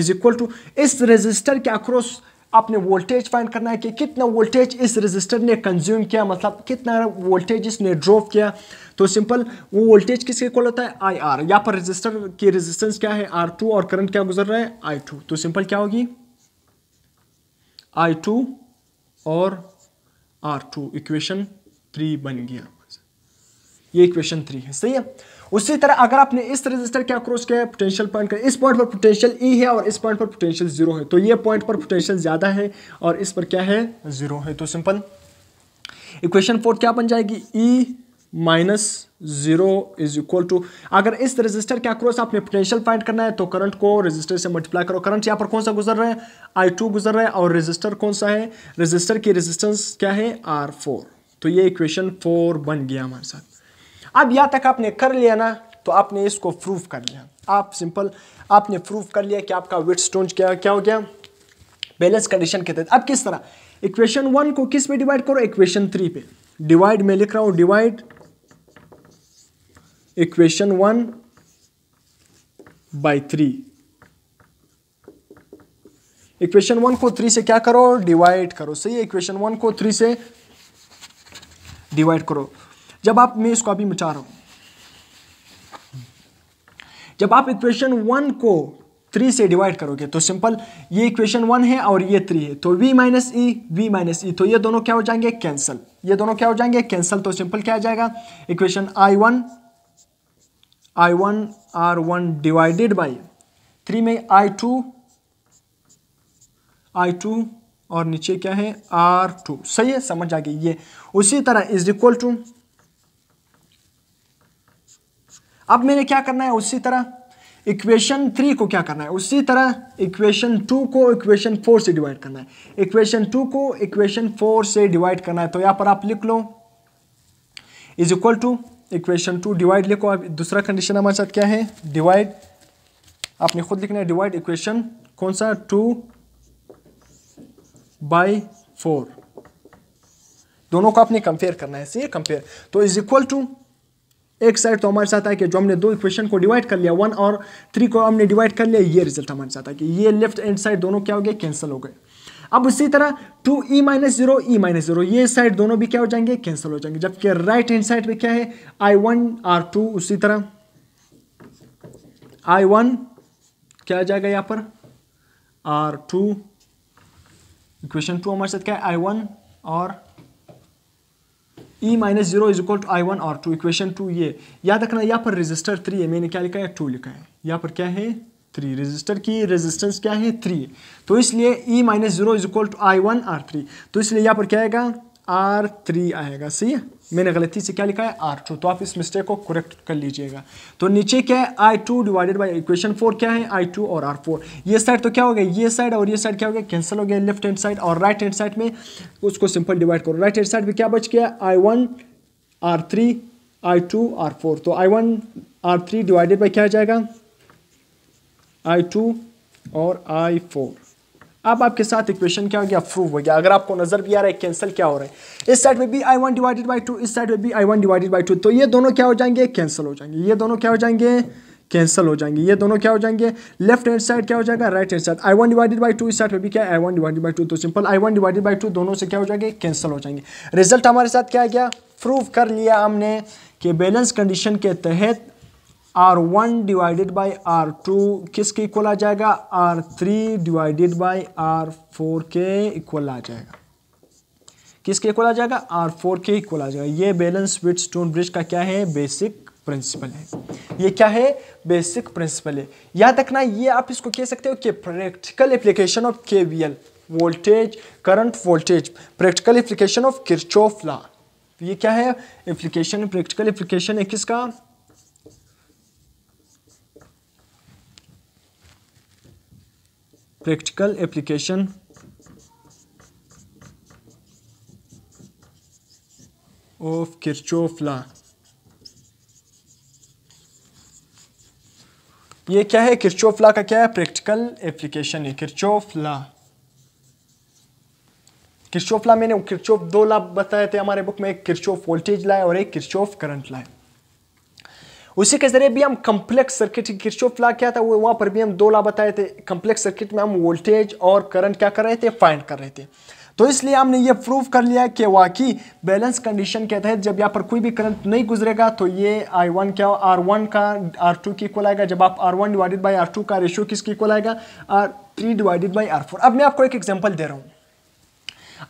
इज इक्वल टू इस रेजिस्टर के अक्रॉस आपने वोल्टेज फाइंड करना है कि कितना वोल्टेज इस रेजिस्टर ने कंज्यूम किया मतलब कितना वोल्टेज इसने ड्रॉप किया तो सिंपल वो वोल्टेज किसके कॉल होता है आई आर यहाँ पर रेजिस्टर की रेजिस्टेंस क्या है आर टू और करंट क्या गुजर रहा है आई टू तो सिंपल क्या होगी आई टू और आर टू इक्वेशन थ्री बन गया ये इक्वेशन थ्री है सही है उसी तरह अगर आपने इस रजिस्टर क्या क्रॉस किया है पोटेंशियल पॉइंट का इस पॉइंट पर पोटेंशियल ई e है और इस पॉइंट पर पोटेंशियल जीरो है तो ये पॉइंट पर पोटेंशियल ज़्यादा है और इस पर क्या है ज़ीरो है तो सिंपल इक्वेशन फोर्थ क्या बन जाएगी E e minus zero is equal to अगर इस रेजिस्टर के अक्रॉस आपने पोटेंशियल फाइंड करना है तो करंट को रेजिस्टर से मल्टीप्लाई करो करंट यहाँ पर कौन सा गुजर रहा है आई टू गुजर रहा है और रेजिस्टर कौन सा है रेजिस्टर की रेजिस्टेंस क्या है आर फोर तो ये इक्वेशन फोर बन गया हमारे साथ अब यहाँ तक आपने कर लिया ना तो आपने इसको प्रूफ कर लिया आप सिंपल आपने प्रूफ कर लिया कि आपका वेट स्टोन क्या क्या हो गया बैलेंस कंडीशन के तहत अब किस तरह इक्वेशन वन को किस पे डिवाइड करो इक्वेशन थ्री पे डिवाइड में लिख रहा हूँ divide equation 1 by three equation one को थ्री से क्या करो डिवाइड करो सही है इक्वेशन वन को थ्री से डिवाइड करो जब आप मैं इसको अभी मिटा रहा हूं जब आप इक्वेशन वन को थ्री से डिवाइड करोगे तो सिंपल ये इक्वेशन वन है और ये थ्री है तो v minus E V minus E तो ये दोनों क्या हो जाएंगे कैंसल ये दोनों क्या हो जाएंगे कैंसल तो सिंपल क्या आ जाएगा equation I one I one R one divided by three में आई टू आई टू और नीचे क्या है आर टू सही है समझ आ गई ये उसी तरह इज इक्वल टू अब मैंने क्या करना है उसी तरह इक्वेशन थ्री को क्या करना है उसी तरह इक्वेशन टू को इक्वेशन फोर से डिवाइड करना है इक्वेशन टू को इक्वेशन फोर से डिवाइड करना है तो यहां पर आप लिख लो is equal to equation two divide लिखो आप दूसरा कंडीशन हमारे साथ क्या है डिवाइड आपने खुद लिखना है डिवाइड इक्वेशन कौन सा टू बाई फोर दोनों को आपने कंपेयर करना है सही कंपेयर तो इज इक्वल टू एक साइड तो हमारे साथ आया कि जो हमने दो इक्वेशन को डिवाइड कर लिया वन और थ्री को हमने डिवाइड कर लिया ये रिजल्ट हमारे साथ आया कि ये लेफ्ट एंड साइड दोनों क्या हो गए कैंसिल हो गए अब उसी तरह two E minus zero E minus zero ये साइड दोनों भी क्या हो जाएंगे कैंसिल हो जाएंगे जबकि राइट हैंड साइड पे क्या है आई वन आर टू उसी तरह आई वन क्या आ जाएगा यहाँ पर आर टू इक्वेशन टू हमारे साथ क्या है आई वन और E minus zero is equal to I one और टू इक्वेशन टू ये याद रखना यहाँ पर रजिस्टर थ्री है मैंने क्या लिखा है टू लिखा है यहाँ पर क्या है थ्री रजिस्टर की रेजिस्टेंस क्या है थ्री तो इसलिए E minus zero is equal to I one R three तो इसलिए यहाँ पर क्या आएगा आर थ्री आएगा सही है मैंने गलती से क्या लिखा है आर टू तो आप इस मिस्टेक को करेक्ट कर लीजिएगा तो नीचे क्या है I two divided by equation four क्या है आई टू और आर फोर ये साइड तो क्या हो गया ये साइड और ये साइड क्या हो गया कैंसिल हो गया लेफ्ट हैंड साइड और राइट हैंड साइड में उसको सिंपल डिवाइड करो राइट हैंड साइड में क्या बच गया I one R three I two R four तो I one R three divided by क्या हो जाएगा आई टू और आई फोर अब आपके साथ इक्वेशन क्या हो गया प्रूव हो गया अगर आपको नजर भी आ रहा है कैंसिल क्या हो रहा है इस साइड में भी I one divided by two इस साइड में भी I one divided by two तो ये दोनों क्या हो जाएंगे कैंसिल हो जाएंगे ये दोनों क्या हो जाएंगे कैंसिल हो जाएंगे ये दोनों क्या हो जाएंगे लेफ्ट हैंड साइड क्या हो जाएगा right hand side I one divided by two इस साइड में भी क्या I one divided by two तो simple I one divided by two दोनों से क्या हो जाएंगे कैंसिल हो जाएंगे रिजल्ट हमारे साथ क्या आ गया प्रूव कर लिया हमने कि बैलेंस कंडीशन के तहत R one divided by R two किसके इक्वल आ जाएगा R three divided by R four के इक्वल आ जाएगा किसके इक्वल आ जाएगा आर फोर के इक्वल आ जाएगा ये बैलेंस विथ स्टोन ब्रिज का क्या है बेसिक प्रिंसिपल है ये क्या है बेसिक प्रिंसिपल है याद रखना ये आप इसको कह सकते हो कि practical application of K V L voltage current voltage practical application of Kirchhoff law ये क्या है एप्लीकेशन प्रैक्टिकल एप्लीकेशन है किसका practical application of Kirchhoff law ये क्या है किरचोफ लॉ का क्या है प्रैक्टिकल एप्लीकेशन है किरचोफ लॉ किरचोफ लॉ मैंने किरचोफ दो लॉ बताए थे हमारे बुक में एक किरचोफ वोल्टेज लाए और एक किरचोफ करंट लाए उसी के जरिए भी हम कम्प्लेक्स सर्किट किरचोफ ला क्या था वो वहाँ पर भी हम दो ला बताए थे कम्प्लेक्स सर्किट में हम वोल्टेज और करंट क्या कर रहे थे फाइंड कर रहे थे तो इसलिए हमने ये प्रूव कर लिया कि वाकई बैलेंस कंडीशन के तहत जब यहाँ पर कोई भी करंट नहीं गुजरेगा तो ये आई वन क्या आर वन का आर टू की इक्वल आएगा जब आप R one divided by R two का रेशियो किसकी इक्वल आएगा R three divided by R four अब मैं आपको एक एग्जाम्पल दे रहा हूँ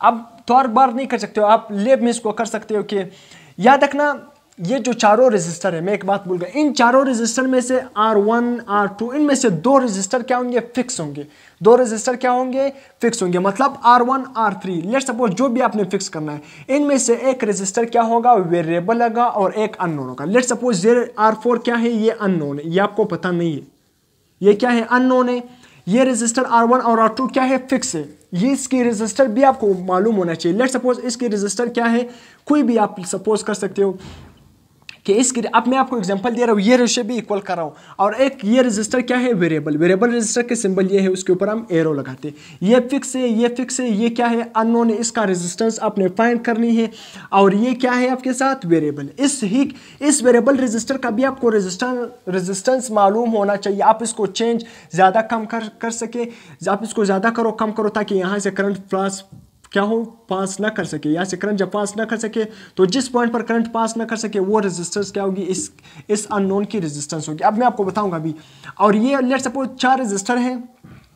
अब तो हर बार नहीं कर सकते हो आप लेब में इसको कर सकते हो कि याद रखना ये जो चारों रजिस्टर है मैं एक बात भूल गया इन चारों रजिस्टर में से R1, R2 आर टू इनमें से दो रजिस्टर क्या होंगे फिक्स होंगे दो रजिस्टर क्या होंगे फिक्स होंगे मतलब R1, R3 लेट्स सपोज जो भी आपने फिक्स करना है इनमें से एक रजिस्टर क्या होगा वेरिएबल होगा और एक अननोन होगा लेट सपोज ये आर फोर क्या है ये अननोन है ये आपको पता नहीं है ये क्या है अननोन है ये रजिस्टर आर वन और आर टू क्या है फिक्स है ये इसकी रजिस्टर भी आपको मालूम होना चाहिए लेट सपोज इसकी रजिस्टर क्या है कोई भी आप सपोज कर सकते हो कि इस अब मैं आपको एग्जांपल दे रहा हूँ ये रेशे भी इक्वल कर रहा हूँ और एक ये रजिस्टर क्या है वेरिएबल वेरिएबल रजिस्टर के सिंबल ये है उसके ऊपर हम एरो लगाते हैं ये फिक्स है ये फिक्स है ये क्या है अननोन है इसका रजिस्टेंस आपने फाइंड करनी है और ये क्या है आपके साथ वेरिएबल इस ही इस वेरिएबल रजिस्टर का भी आपको रजिस्टर रजिस्टेंस मालूम होना चाहिए आप इसको चेंज ज़्यादा कम कर कर सके आप इसको ज़्यादा करो कम करो ताकि यहाँ से करंट फ्लास क्या हो पास ना कर सके यहाँ से करंट जब पास ना कर सके तो जिस पॉइंट पर करंट पास ना कर सके वो रेजिस्टेंस क्या होगी इस इस अननोन की रेजिस्टेंस होगी अब मैं आपको बताऊंगा अभी और ये लेट सपोज चार रेजिस्टर हैं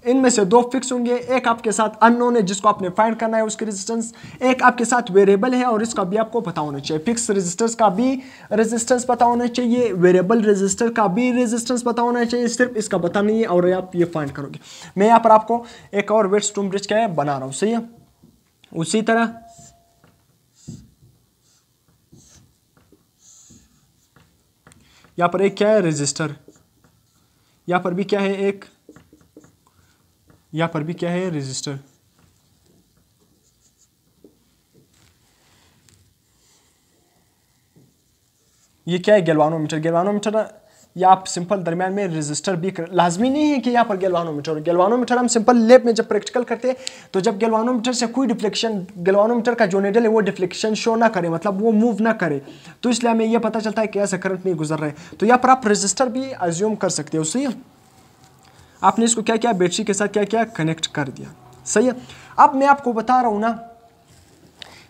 इनमें से दो फिक्स होंगे एक आपके साथ अननोन है जिसको आपने फाइंड करना है उसकी रेजिस्टेंस एक आपके साथ वेरिएबल है और इसका भी आपको पता होना चाहिए फिक्स रेजिस्टेंस का भी रेजिस्टेंस पता होना चाहिए वेरिएबल रेजिस्टर का भी रेजिस्टेंस पता होना चाहिए सिर्फ इसका पता नहीं है और आप ये फाइंड करोगे मैं यहाँ पर आपको एक और वेट स्टूम ब्रिज का बना रहा हूँ सही है उसी तरह यहां पर एक क्या है रजिस्टर यहां पर भी क्या है एक यहां पर भी क्या है रजिस्टर ये क्या है गैल्वानोमीटर गैल्वानोमीटर या आप सिंपल दरमियान में रजिस्टर भी कर लाजमी नहीं है कि यहाँ पर गेलवानोमीटर हो हम सिंपल लेब में जब प्रैक्टिकल करते हैं तो जब गेलवानोमीटर से कोई डिफ्लेक्शन गेलवानोमीटर का जो नेडल है वो डिफ्लेक्शन शो ना करे मतलब वो मूव ना करे तो इसलिए हमें यह पता चलता है कि ऐसा करंट नहीं गुजर रहे तो यहाँ पर आप रजिस्टर भी एज्यूम कर सकते हो सही आपने इसको क्या किया बैटरी के साथ क्या किया कनेक्ट कर दिया सही है अब मैं आपको बता रहा हूँ ना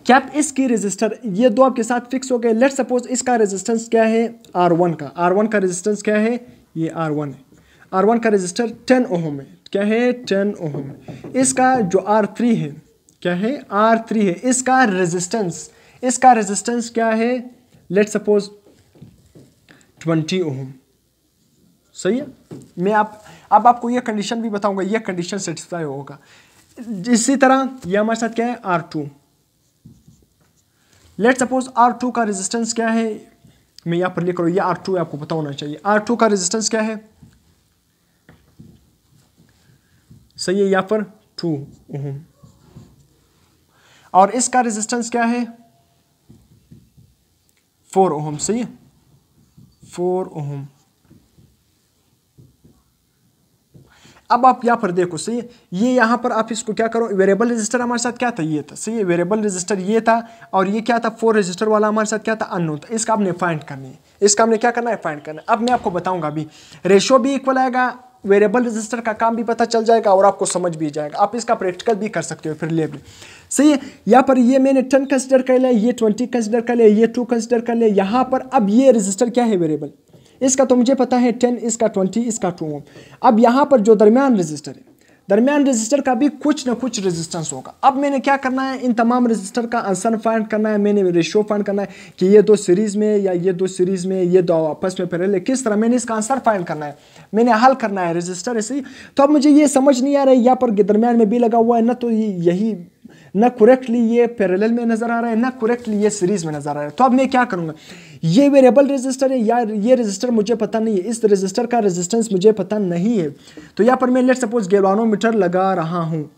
क्या इसकी रेजिस्टर ये दो आपके साथ फिक्स हो गए लेट सपोज इसका रेजिस्टेंस क्या है आर वन का आर वन का रेजिस्टेंस क्या है ये आर वन है आर वन का रेजिस्टर टेन ओहम है क्या है टेन ओहम इसका जो आर थ्री है क्या है आर थ्री है इसका रेजिस्टेंस इसका रेजिस्टेंस क्या है लेट सपोज ट्वेंटी ओहम सही है मैं आप अब आपको यह कंडीशन भी बताऊंगा यह कंडीशन सेटिस्फाई होगा इसी तरह यह हमारे साथ क्या है R two let suppose R two का रेजिस्टेंस क्या है मैं यहाँ पर लिख रहा हूँ ये आर टू आपको पता होना चाहिए आर टू का रेजिस्टेंस क्या है सही है यहाँ पर टू और इसका रेजिस्टेंस क्या है फोर ओहम सही है फोर ओहम अब आप यहाँ पर देखो सही ये यहाँ पर आप इसको क्या करो वेरिएबल रजिस्टर हमारे साथ क्या था ये था सही है वेरिएबल रजिस्टर ये था और ये क्या था फोर रजिस्टर वाला हमारे साथ क्या था अननोन था इसका आपने फाइंड करनी है इसका हमने क्या करना है फाइंड करना है अब मैं आपको बताऊंगा अभी रेशो भी इक्वल आएगा वेरिएबल रजिस्टर का काम भी पता चल जाएगा और आपको समझ भी जाएगा आप इसका प्रैक्टिकल भी कर सकते हो फिर लेब भी सही है यहाँ पर ये मैंने टेन कंसिडर कर लिया ये ट्वेंटी कंसिडर कर लिया ये टू कंसिडर कर लिया यहाँ पर अब ये रजिस्टर क्या है वेरेबल इसका तो मुझे पता है टेन इसका ट्वेंटी इसका टू ओम अब यहाँ पर जो दरमियान रजिस्टर है दरमियान रजिस्टर का भी कुछ ना कुछ रेजिस्टेंस होगा अब मैंने क्या करना है इन तमाम रजिस्टर का आंसर फाइंड करना है मैंने रेशियो फाइंड करना है कि ये दो सीरीज़ में या ये दो सीरीज़ में ये दो आपस में पहले किस तरह मैंने इसका आंसर फाइंड करना है मैंने हल करना है रजिस्टर ऐसे तो अब मुझे ये समझ नहीं आ रहा है यहाँ पर दरमियान में भी लगा हुआ है ना तो यही ना करेक्टली ये पैरेलल में नज़र आ रहा है ना करेक्टली ये सीरीज़ में नज़र आ रहा है तो अब मैं क्या करूँगा ये वेरिएबल रजिस्टर है या ये रजिस्टर मुझे पता नहीं है इस रजिस्टर का रेजिस्टेंस मुझे पता नहीं है तो यहाँ पर मैं लेट सपोज गैलोनोमीटर लगा रहा हूँ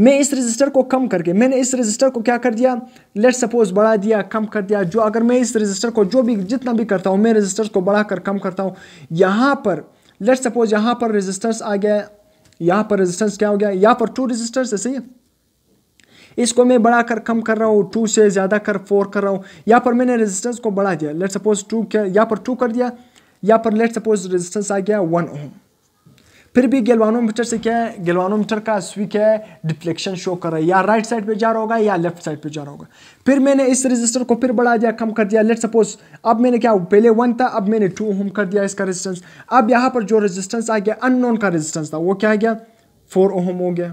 मैं इस रजिस्टर को कम करके मैंने इस रजिस्टर को क्या कर दिया लेट सपोज बढ़ा दिया कम कर दिया जो अगर मैं इस रजिस्टर को जो भी जितना भी करता हूँ मैं रजिस्टर्स को बढ़ा कर कम करता हूँ यहाँ पर लेट सपोज यहाँ पर रजिस्टर्स आ गया यहाँ पर रजिस्टर्स क्या हो गया यहाँ पर टू रजिस्टर्स सही है इसको मैं बड़ा कर कम कर रहा हूँ टू से ज़्यादा कर फोर कर रहा हूँ यहाँ पर मैंने रेजिस्टेंस को बढ़ा दिया लेट सपोज टू क्या यहाँ पर टू कर दिया यहाँ पर लेट सपोज रेजिस्टेंस आ गया वन ओम फिर भी गेलवानोमीटर से क्या है गेलवानोमीटर का स्विक है डिफ्लेक्शन शो कर रहा है या राइट साइड पे जा रहा होगा या लेफ्ट साइड पे जा रहा होगा फिर मैंने इस रेजिस्टर को फिर बढ़ा दिया कम कर दिया लेट सपोज अब मैंने क्या पहले वन था अब मैंने टू होम कर दिया इसका रेजिस्टेंस अब यहाँ पर जो रेजिस्टेंस आ गया अननोन का रेजिस्टेंस था वो क्या आ गया फोर ओहम हो गया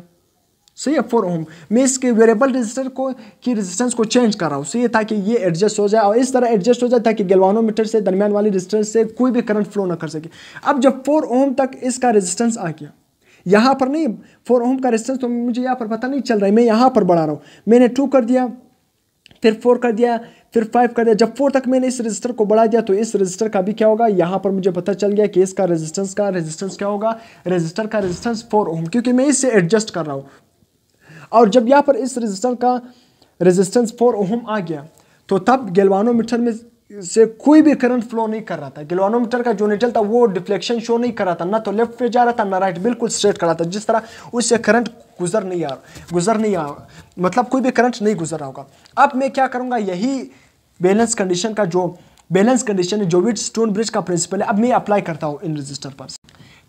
सही है फोर ओम मैं इसके वेरिएबल रजिस्टर को की रेजिस्टेंस को चेंज कर रहा हूँ सही है ताकि ये एडजस्ट हो जाए और इस तरह एडजस्ट हो जाए ताकि मीटर से दरमियान वाली रजिस्टर से कोई भी करंट फ्लो ना कर सके अब जब फोर ओम तक इसका रजिस्टेंस आ गया यहाँ पर नहीं फोर ओम का रेजिस्टेंस तो मुझे यहाँ पर पता नहीं चल रहा है मैं यहाँ पर बढ़ा रहा हूँ मैंने टू कर दिया फिर फोर कर दिया फिर फाइव कर दिया जब फोर तक मैंने इस रजिस्टर को बढ़ा दिया तो इस रजिस्टर का भी क्या होगा यहाँ पर मुझे पता चल गया कि इसका रेजिस्टेंस का रेजिस्टेंस क्या होगा रजिस्टर का रेजिस्टेंस फोर ओम क्योंकि मैं इससे एडजस्ट कर रहा हूँ और जब यहाँ पर इस रजिस्टर का रेजिस्टेंस फोर ओहम आ गया तो तब गलवानोमीटर में से कोई भी करंट फ्लो नहीं कर रहा था गलवानोमीटर का जो निटल था वो डिफ्लेक्शन शो नहीं कर रहा था ना तो लेफ्ट पे जा रहा था ना राइट बिल्कुल स्ट्रेट कर रहा था जिस तरह उससे करंट गुजर नहीं आ गुजर नहीं आ मतलब कोई भी करंट नहीं गुजर रहा होगा अब मैं क्या करूँगा यही बैलेंस कंडीशन का जो बैलेंस कंडीशन है जो विट स्टोन ब्रिज का प्रिंसिपल है अब मैं अप्लाई करता हूँ इन रजिस्टर पर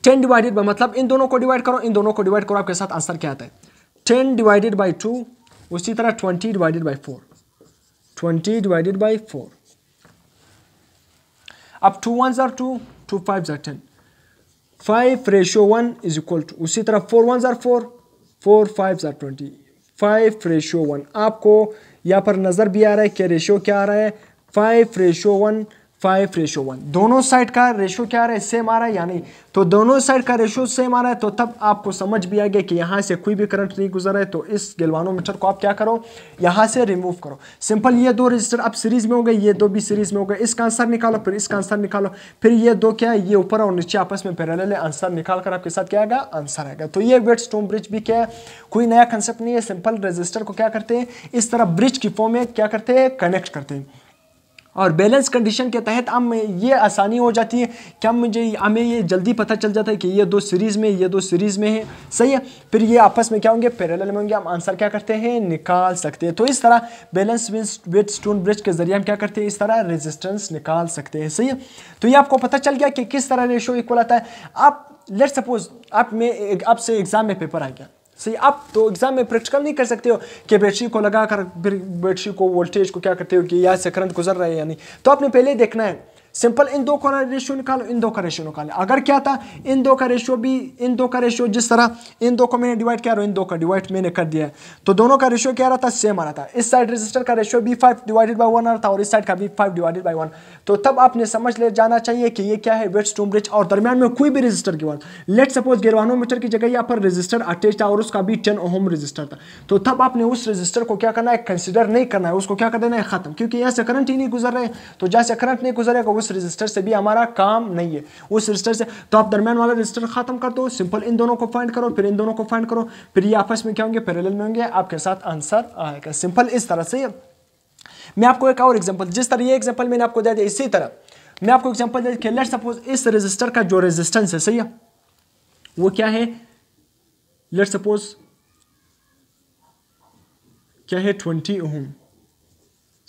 टेन डिवाइडेड बाई मतलब इन दोनों को डिवाइड करो इन दोनों को डिवाइड करो आपके साथ आंसर क्या आता है टेन डिवाइडेड बाई टू उसी तरह twenty divided by four twenty divided by four अब टू वन ज़ार टू टू फाइव ज़ार ten five ratio one is equal to उसी तरह फोर वन ज़ार फोर फोर फाइव ज़ार ट्वेंटी फाइव रेशियो वन आपको यहाँ पर नज़र भी आ रहा है कि रेशियो क्या आ रहा है five ratio one five ratio one दोनों साइड का रेशो क्या आ रहा है सेम आ रहा है या नहीं तो दोनों साइड का रेशो सेम आ रहा है तो तब आपको समझ भी आ गया कि यहाँ से कोई भी करंट नहीं गुजर रहा है तो इस गिलवानोमीटर को आप क्या करो यहाँ से रिमूव करो सिंपल ये दो रजिस्टर आप सीरीज में हो गए ये दो भी सीरीज में हो गए इसका आंसर निकालो फिर इसका आंसर निकालो फिर ये दो क्या है ये ऊपर और नीचे आपस में पैरेलल आंसर निकाल कर आपके साथ क्या आएगा आंसर आएगा तो ये वेट स्टोन ब्रिज भी क्या है कोई नया कंसेप्ट नहीं है सिंपल रजिस्टर को क्या करते हैं इस तरह ब्रिज की फॉर्म में क्या करते हैं कनेक्ट करते हैं और बैलेंस कंडीशन के तहत हम ये आसानी हो जाती है कि हम मुझे हमें ये जल्दी पता चल जाता है कि ये दो सीरीज़ में ये दो सीरीज़ में है सही है फिर ये आपस में क्या होंगे पैरेलल में होंगे हम आंसर क्या करते हैं निकाल सकते हैं तो इस तरह बैलेंस विथ स्टोन ब्रिज के जरिए हम क्या करते हैं इस तरह रेजिस्टेंस निकाल सकते हैं सही है तो ये आपको पता चल गया कि किस तरह रेशो इक्वल आता है आप लेट सपोज आप में आपसे एग्ज़ाम में पेपर आ गया सही आप तो एग्जाम में प्रैक्टिकल नहीं कर सकते हो कि बैटरी को लगाकर फिर बैटरी को वोल्टेज को क्या करते हो कि यहाँ से करंट गुजर रहा है या नहीं तो आपने पहले देखना है सिंपल इन दो का रेशियो निकालो इन दो का रेशियो निकालो अगर क्या था इन दो का रेशियो भी इन दो का रेशियो जिस तरह इन दो को मैंने डिवाइड किया इन दो का डिवाइड मैंने कर दिया तो दोनों का रेशियो क्या रहा था सेम आ रहा था इस साइड रजिस्टर का रेशियो भी फाइव डिवाइडेड बाई वन आ रहा था और इस साइड का भी फाइव डिवाइडेड बाई वन तो तब आपने समझ ले जाना चाहिए कि ये क्या है वेट स्टोम ब्रिज और दरमियान में कोई भी रजिस्टर की बात लेट सपोज गिरवानो मीटर की जगह यहाँ पर रजिस्टर अटैच था और उसका भी टेन ओहम रजिस्टर था तो तब आपने उस रजिस्टर को क्या करना है कंसिडर नहीं करना है उसको क्या कर देना है खत्म क्योंकि यहाँ से करंट ही नहीं गुजर रहे तो जहाँ से करंट नहीं गुजरेगा उस रजिस्टर से भी हमारा काम नहीं है उस रजिस्टर से तो आप दरमियान वाला रजिस्टर खत्म कर दो सिंपल इन दोनों को फाइंड करो फिर इन दोनों को फाइंड करो फिर ये आपस में क्या होंगे पैरेलल में होंगे आपके साथ आंसर आएगा सिंपल इस तरह से मैं आपको एक और एग्जाम्पल जिस तरह ये एग्जाम्पल मैंने आपको दे दिया इसी तरह मैं आपको एग्जाम्पल दे देखिए लेट सपोज इस रजिस्टर का जो रेजिस्टेंस है सही है वो क्या है लेट सपोज क्या है ट्वेंटी ओम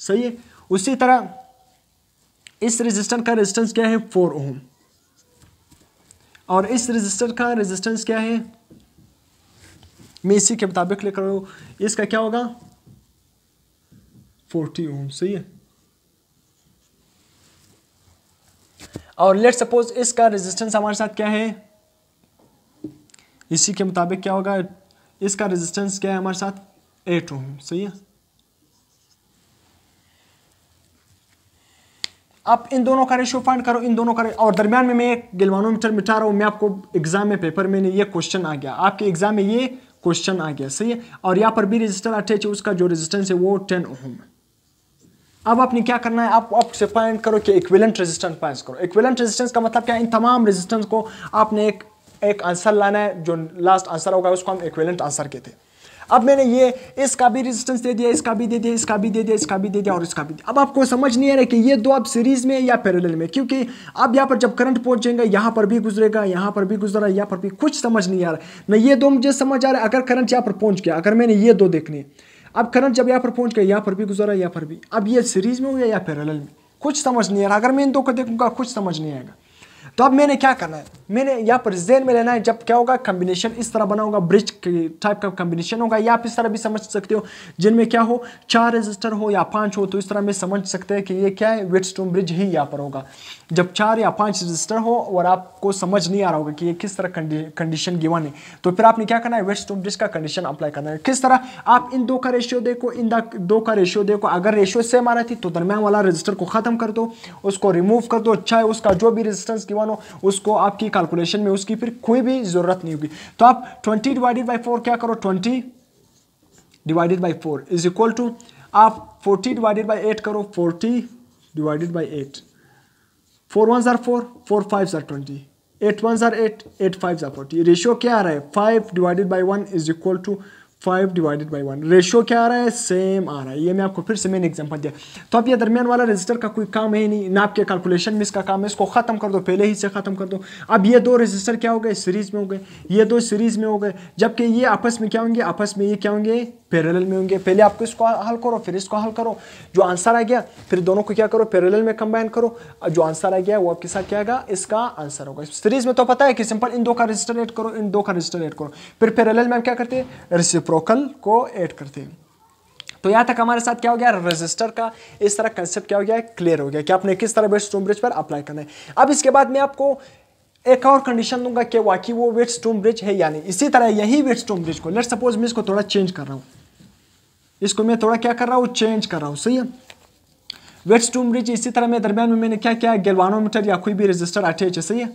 सही है उसी तरह इस रेजिस्टर का रेजिस्टेंस क्या है फोर ओम और इस रेजिस्टर का रेजिस्टेंस क्या है मैं इसी के मुताबिक लिख रहा हूं इसका क्या होगा फोर्टी ओम सही है और लेट सपोज इसका रेजिस्टेंस हमारे साथ क्या है इसी के मुताबिक क्या होगा इसका रेजिस्टेंस क्या है हमारे साथ एट ओम सही है आप इन दोनों का रेशियो फाइंड करो इन दोनों का और दरमियान में मैं एक गिलवानोमीटर मिटा रहा हूँ मैं आपको एग्जाम में पेपर में ये क्वेश्चन आ गया आपके एग्जाम में ये क्वेश्चन आ गया सही है और यहाँ पर भी रजिस्टर अटैच है उसका जो रजिस्टेंस है वो टेन ओम अब आपने क्या करना है आप आपसे फाइंड करो कि इक्विलेंट रेजिस्टेंस फाइंड करो इक्विलेंट रेजिस्टेंस का मतलब क्या है इन तमाम रेजिस्टेंस को आपने एक एक आंसर लाना है जो लास्ट आंसर होगा उसको हम इक्विलेंट आंसर कहते हैं अब मैंने ये इसका भी रेजिस्टेंस दे दिया इसका भी दे दिया इसका भी दे दिया इसका भी दे दिया और इसका भी दिया अब आपको समझ नहीं आ रहा कि ये दो आप सीरीज में या पैरेलल में क्योंकि अब यहाँ पर जब करंट पहुंचेगा यहाँ पर भी गुजरेगा यहाँ पर भी गुजरा यहाँ पर भी कुछ समझ नहीं आ रहा न ये दो मुझे समझ आ रहा है अगर करंट यहाँ पर पहुँच गया अगर मैंने ये दो देखने अब करंट जब यहाँ पर पहुँच गया यहाँ पर भी गुजरा यहाँ पर भी अब ये सीरीज में हो गया या पैरल में कुछ समझ नहीं आ रहा अगर मैं इन दो को देखूंगा कुछ समझ नहीं आएगा तो अब मैंने क्या करना है मैंने यहाँ पर जेन में लेना है जब क्या होगा कम्बिनेशन इस तरह बना होगा ब्रिज टाइप का कम्बिनेशन होगा या आप इस तरह भी समझ सकते हो जिनमें क्या हो चार रजिस्टर हो या पांच हो तो इस तरह में समझ सकते हैं कि ये क्या है वेट ब्रिज ही यहाँ पर होगा जब चार या पांच रजिस्टर हो और आपको समझ नहीं आ रहा होगा कि ये किस तरह कंडीशन गिवन है तो फिर आपने क्या करना है वेट ब्रिज का कंडीशन अप्लाई करना है किस तरह आप इन दो का रेशियो देखो इन दो का रेशियो देखो अगर रेशियो सेम आ रहा थी तो दरम्यान वाला रजिस्टर को ख़त्म कर दो उसको रिमूव कर दो चाहे अच्छा उसका जो भी रजिस्टेंस गिवन वन हो उसको आपकी कैलकुलेशन में उसकी फिर कोई भी ज़रूरत नहीं होगी तो आप ट्वेंटी डिवाइडेड बाई फोर क्या करो twenty divided by four is equal to आप फोर्टी डिवाइडेड बाई एट करो forty divided by eight four one ज़ार फोर फोर फाइव ज़ार ट्वेंटी एट वन ज़ार एट एट फाइव ज़ार फोर्टी रेशियो क्या आ रहा है five divided by one is equal to five divided by one ratio क्या आ रहा है सेम आ रहा है ये मैं आपको फिर से मैंने एग्जाम्पल दिया तो अब ये दरमियान वाला रजिस्टर का कोई काम है नहीं ना आपके कैलकुलेशन में इसका काम है इसको ख़त्म कर दो पहले ही से ख़त्म कर दो अब ये दो रजिस्टर क्या हो गए सीरीज़ में हो गए ये दो सीरीज़ में हो गए जबकि ये आपस में क्या होंगे आपस में ये क्या होंगे पैरेलल में होंगे पहले आपको इसको हल करो फिर इसको हल करो जो आंसर आ गया फिर दोनों को क्या करो पैरेलल में कंबाइन करो जो आंसर आ गया वो आपके साथ क्या आएगा इसका आंसर होगा सीरीज में तो पता है कि सिंपल इन दो का रजिस्टर एड करो इन दो का रजिस्टर एड करो फिर पैरेलल में हम क्या करते हैं रिसिप्रोकल को ऐड करते हैं तो यहाँ तक हमारे साथ क्या हो गया रजिस्टर का इस तरह कंसेप्ट क्या हो गया क्लियर हो गया कि आपने किस तरह बेस्ट स्टोन ब्रिज पर अप्लाई करना है अब इसके बाद में आपको एक और कंडीशन दूंगा कि वाकई वो वेट स्टोन ब्रिज है या नहीं इसी तरह यही वेट स्टोन ब्रिज को लेट सपोज मैं इसको थोड़ा चेंज कर रहा हूँ इसको मैं थोड़ा क्या कर रहा हूँ चेंज कर रहा हूँ सही है वेट्स टूम ब्रिज इसी तरह मैं दरमियान में मैंने क्या किया गैल्वानोमीटर या कोई भी रजिस्टर अटैच है सही है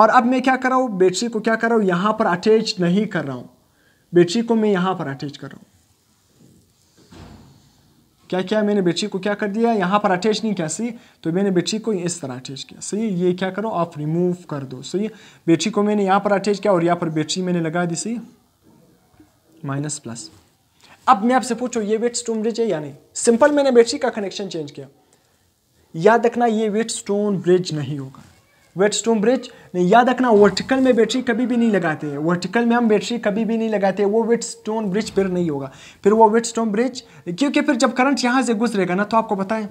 और अब मैं क्या कर रहा हूँ बैटरी को क्या कर रहा हूँ यहाँ पर अटैच नहीं कर रहा हूँ बैटरी को मैं यहाँ पर अटैच कर रहा हूँ क्या क्या मैंने बैटरी को क्या कर दिया यहाँ पर अटैच नहीं किया सही तो मैंने बैटरी को इस तरह अटैच किया सही ये क्या करो आप रिमूव कर दो सही बैटरी को मैंने यहाँ पर अटैच किया और यहाँ पर बैटरी मैंने लगा दी सही माइनस प्लस अब मैं आपसे पूछो ये वेट स्टोन ब्रिज है या नहीं सिंपल मैंने बैटरी का कनेक्शन चेंज किया याद रखना ये वेट स्टोन ब्रिज नहीं होगा वेट स्टोन ब्रिज नहीं याद रखना वर्टिकल में बैटरी कभी भी नहीं लगाते हैं वर्टिकल में हम बैटरी कभी भी नहीं लगाते वो वेट स्टोन ब्रिज फिर नहीं होगा फिर वो वेट स्टोन ब्रिज क्योंकि फिर जब करंट यहाँ से गुजरेगा ना तो आपको बताएं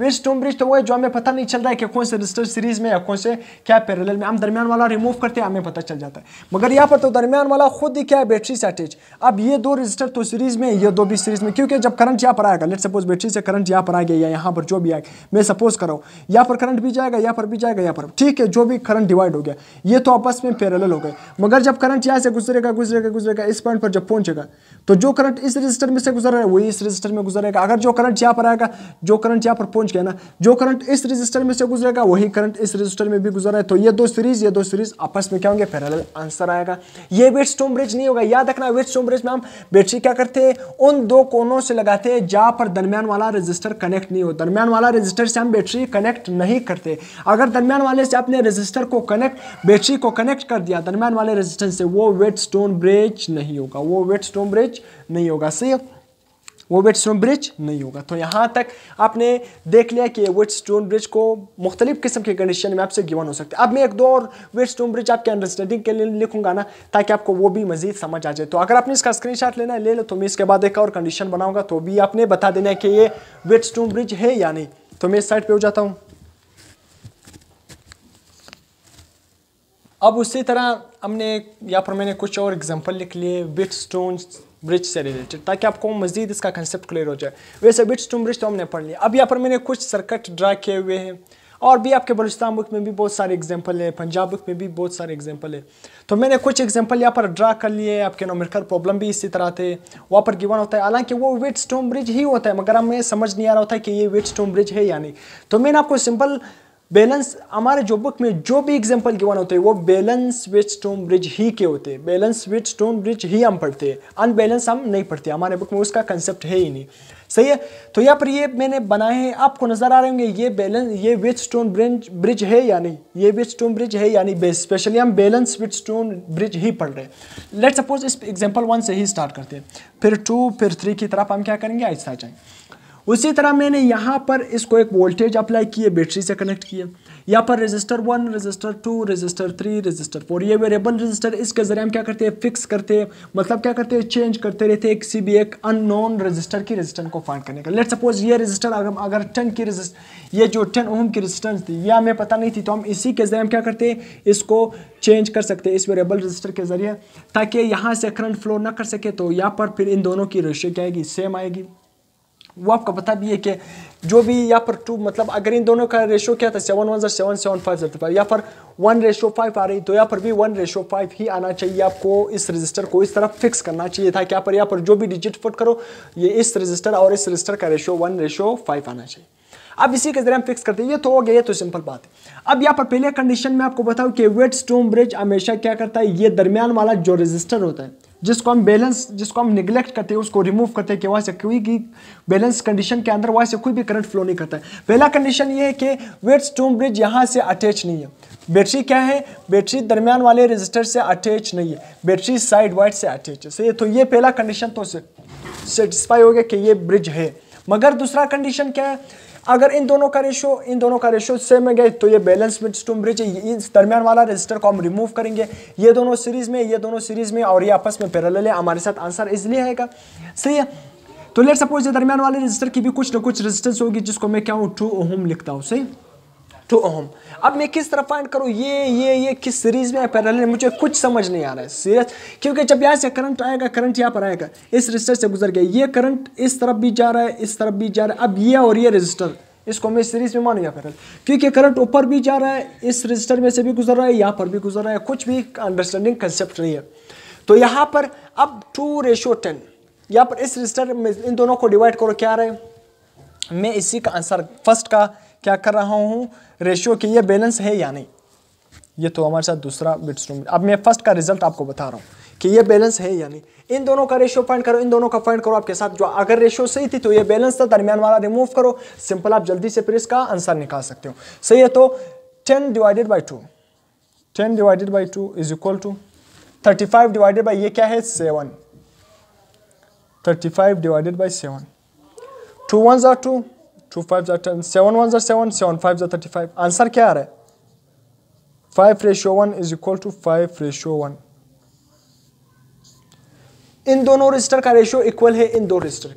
वेस्टोम ब्रिज तो वो है जो हमें पता नहीं चल रहा है कि कौन से रजिस्टर सीरीज में या कौन से क्या पैरेलल में हम दरमियान वाला रिमूव करते हैं हमें पता चल जाता है मगर यहाँ पर तो दरमियान वाला खुद ही क्या है बैटरी से अटैच अब ये दो रजिस्टर तो सीरीज में ये दो भी सीरीज में क्योंकि जब करंट यहाँ पर आएगा लेट सपोज बैटरी से करंट यहाँ पर आ गया या यहाँ पर जो भी आएगा मैं सपोज करो यहाँ पर करंट भी जाएगा यहाँ पर भी जाएगा यहाँ पर ठीक है जो भी करंट डिवाइड हो गया ये तो आपस में पैरेलल हो गए मगर जब करंट यहाँ से गुजरेगा गुजरेगा गुजरेगा इस पॉइंट पर जब पहुंचेगा तो जो करंट इस रजिस्टर में से गुजर रहा है वही इस रजिस्टर में गुजरेगा अगर जो करंट यहाँ पर आएगा जो करंट यहाँ पर पहुंच समझ गया ना जो करंट इस रजिस्टर में से गुजरेगा वही करंट इस रजिस्टर में भी गुजर रहा है तो ये दो सीरीज ये दो सीरीज आपस में क्या होंगे पैरल आंसर आएगा ये वेट स्टोन ब्रिज नहीं होगा याद रखना वेट स्टोन ब्रिज में हम बेटरी क्या करते हैं उन दो कोनों से लगाते हैं जहाँ पर दरमियान वाला रजिस्टर कनेक्ट नहीं हो दरमियान वाला रजिस्टर से हम बैटरी कनेक्ट नहीं करते अगर दरमियान वाले से आपने रजिस्टर को कनेक्ट बैटरी को कनेक्ट कर दिया दरमियान वाले रजिस्टर से वो वेट स्टोन ब्रिज नहीं होगा वो वेट स्टोन ब्रिज नहीं होगा सही है वो वेट स्टोन ब्रिज नहीं होगा तो यहाँ तक आपने देख लिया कि वेट स्टोन ब्रिज को मुख्तलिफ किस्म के कंडीशन में आपसे गिवन हो सकते हैं अब मैं एक दो और वेट स्टोन ब्रिज आपके अंडरस्टैंडिंग के लिए लिखूंगा ना ताकि आपको वो भी मजीद समझ आ जाए तो अगर आपने इसका स्क्रीन लेना है ले लो तो मैं इसके बाद एक और कंडीशन बनाऊंगा तो भी आपने बता देना है कि ये वेट स्टोन ब्रिज है या नहीं तो मैं इस साइड पर हो जाता हूँ अब उसी तरह हमने या फिर मैंने कुछ और एग्जांपल लिख लिए विट स्टोन ब्रिज से रिलेटेड ताकि आपको मजीद इसका कंसेप्ट क्लियर हो जाए वैसे बिट्स टू ब्रिज तो हमने पढ़ लिया अब यहाँ पर मैंने कुछ सर्कट ड्रा किए हुए हैं और भी आपके बलुस्तान बुक में भी बहुत सारे एग्जाम्पल हैं पंजाब बुक में भी बहुत सारे एग्जाम्पल है तो मैंने कुछ एग्जाम्पल यहाँ पर ड्रा कर लिए आपके नोमिरकर प्रॉब्लम भी इसी तरह थे वहाँ पर गिवन होता है हालांकि वो वेट स्टोन ब्रिज ही होता है मगर हमें समझ नहीं आ रहा होता है कि ये वेट स्टोन ब्रिज है या नहीं तो मैंने आपको सिंपल बैलेंस हमारे जो बुक में जो भी एग्जाम्पल गिवन होते हैं वो बैलेंस विथ स्टोन ब्रिज ही के होते हैं बैलेंस विथ स्टोन ब्रिज ही हम पढ़ते हैं अनबैलेंस हम नहीं पढ़ते हमारे बुक में उसका कंसेप्ट है ही नहीं सही है तो यहाँ पर ये मैंने बनाए हैं आपको नज़र आ रहे होंगे ये बैलेंस ये विथ स्टोन ब्रिज ब्रिज है या नहीं ये विथ स्टोन ब्रिज है या नहीं स्पेशली हम बैलेंस विथ स्टोन ब्रिज ही पढ़ रहे हैं लेट सपोज इस एग्जाम्पल वन से ही स्टार्ट करते हैं फिर टू फिर थ्री की तरफ हम क्या करेंगे आहिस्ता जाएंगे उसी तरह मैंने यहाँ पर इसको एक वोल्टेज अप्लाई किए बैटरी से कनेक्ट किए यहाँ पर resistor one resistor two resistor three resistor four ये वेरिएबल रजिस्टर इसके जरिए हम क्या करते हैं फिक्स करते हैं मतलब क्या करते हैं चेंज करते रहते हैं किसी भी एक अननोन रजिस्टर की रजिस्टेंस को फाइंड करने का लेट सपोज ये रजिस्टर अगर अगर टेन की रजिस्ट ये जो टेन ओम की रजिस्टेंस थी ये हमें पता नहीं थी तो हम इसी के जरिए हम क्या करते हैं इसको चेंज कर सकते हैं इस वेरिएबल रजिस्टर के जरिए ताकि यहाँ से करंट फ्लो ना कर सके तो यहाँ पर फिर इन दोनों की रेशियो क्या आएगी सेम आएगी वो आपको बता भी है कि जो भी यहाँ पर टू मतलब अगर इन दोनों का रेशो क्या था seven one seven seven five ज़र फाइव यहाँ पर वन रेशो फाइव आ रही तो यहाँ पर भी वन रेशो फाइव ही आना चाहिए आपको इस रजिस्टर को इस तरफ फिक्स करना चाहिए था कि पर यहाँ पर जो भी डिजिट फुट करो ये इस रजिस्टर और इस रजिस्टर का रेशो वन रेशो फाइव आना चाहिए अब इसी के जरिए हम फिक्स करते हैं ये तो हो गया ये तो सिंपल बात है अब यहाँ पर पहले कंडीशन में आपको बताऊँ कि वेट स्टोन ब्रिज हमेशा क्या करता है ये दरमियान वाला जो रजिस्टर होता है जिसको हम बैलेंस जिसको हम निगलेक्ट करते हैं उसको रिमूव करते हैं कि वहाँ से कोई भी बैलेंस कंडीशन के अंदर वहाँ से कोई भी करंट फ्लो नहीं करता है पहला कंडीशन ये है कि वेट स्टोन ब्रिज यहाँ से अटैच नहीं है बैटरी क्या है बैटरी दरमियान वाले रजिस्टर से अटैच नहीं है बैटरी साइड वाइड से अटैच है सही तो ये पहला कंडीशन तो सेटिस्फाई हो गया कि ये ब्रिज है मगर दूसरा कंडीशन क्या है अगर इन दोनों का रेशो इन दोनों का रेशो सेम में गए तो ये बैलेंस मिडस्टोन ब्रिज इस दरमियान वाला रजिस्टर को हम रिमूव करेंगे ये दोनों सीरीज में ये दोनों सीरीज में और ये आपस में पैरल है हमारे साथ आंसर इसलिए आएगा सही है तो लेट सपोज ये दरमियान वाले रजिस्टर की भी कुछ ना कुछ रजिस्टेंस होगी जिसको मैं क्या हूँ टू ओम लिखता हूँ सही टू ओम अब मैं किस तरह फाइंड करूँ ये ये ये किस सीरीज में पैरल मुझे कुछ समझ नहीं आ रहा है सीरियस क्योंकि जब यहाँ से करंट आएगा करंट यहाँ पर आएगा इस रजिस्टर से गुजर गया ये करंट इस तरफ भी जा रहा है इस तरफ भी जा रहा है अब ये और ये रजिस्टर इसको मैं सीरीज में मानूंगा पैरल क्योंकि करंट ऊपर भी जा रहा है इस रजिस्टर में से भी गुजर रहा है यहाँ पर भी गुजर रहा है कुछ भी अंडरस्टैंडिंग कंसेप्ट नहीं है तो यहाँ पर अब टू रेशो टेन यहाँ पर इस रजिस्टर में इन दोनों को डिवाइड करो क्या रहे मैं इसी का आंसर फर्स्ट का क्या कर रहा हूँ रेशियो के ये बैलेंस है या नहीं ये तो हमारे साथ दूसरा बिट्स रूम अब मैं फर्स्ट का रिजल्ट आपको बता रहा हूँ कि ये बैलेंस है या नहीं इन दोनों का रेशियो फाइंड करो इन दोनों का फाइंड करो आपके साथ जो अगर रेशियो सही थी तो ये बैलेंस था दरमियान वाला रिमूव करो सिंपल आप जल्दी से फिर इसका आंसर निकाल सकते हो सही है तो ten divided by two ten divided by two is equal to thirty five divided by ये क्या है seven thirty five divided by seven two one जो टू टू फाइव जो टेन सेवन वन जो सेवन सेवन फाइव जो thirty five answer क्या आ रहा है five ratio one is equal to five ratio one इन दोनों रजिस्टर का रेशियो इक्वल है इन दो रजिस्टर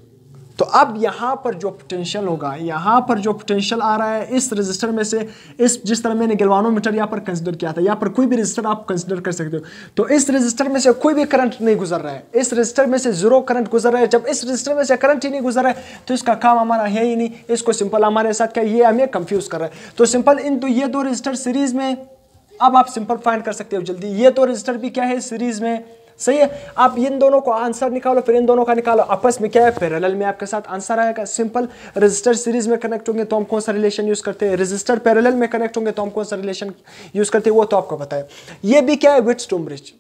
तो अब यहाँ पर जो पोटेंशियल होगा यहाँ पर जो पोटेंशियल आ रहा है इस रजिस्टर में से इस जिस तरह मैंने गिलवानोमीटर यहाँ पर कंसिडर किया था यहाँ पर कोई भी रजिस्टर आप कंसिडर कर सकते हो तो इस रजिस्टर में से कोई भी करंट नहीं गुजर रहा है इस रजिस्टर में से जीरो करंट गुजर रहा है जब इस रजिस्टर में से करंट ही नहीं गुजर रहा है तो इसका काम हमारा है ही नहीं इसको सिंपल हमारे साथ क्या ये हमें कंफ्यूज कर रहा है तो सिंपल इन तो ये दो रजिस्टर सीरीज में अब आप सिंपल फाइंड कर सकते हो जल्दी ये तो रजिस्टर भी क्या है सीरीज में सही है आप इन दोनों को आंसर निकालो फिर इन दोनों का निकालो आपस में क्या है पैरेलल में आपके साथ आंसर आएगा सिंपल रजिस्टर सीरीज में कनेक्ट होंगे तो हम कौन सा रिलेशन यूज करते हैं रजिस्टर पैरेलल में कनेक्ट होंगे तो हम कौन सा रिलेशन यूज करते हैं वो तो आपको पता है ये भी क्या है विट्स टू ब्रिज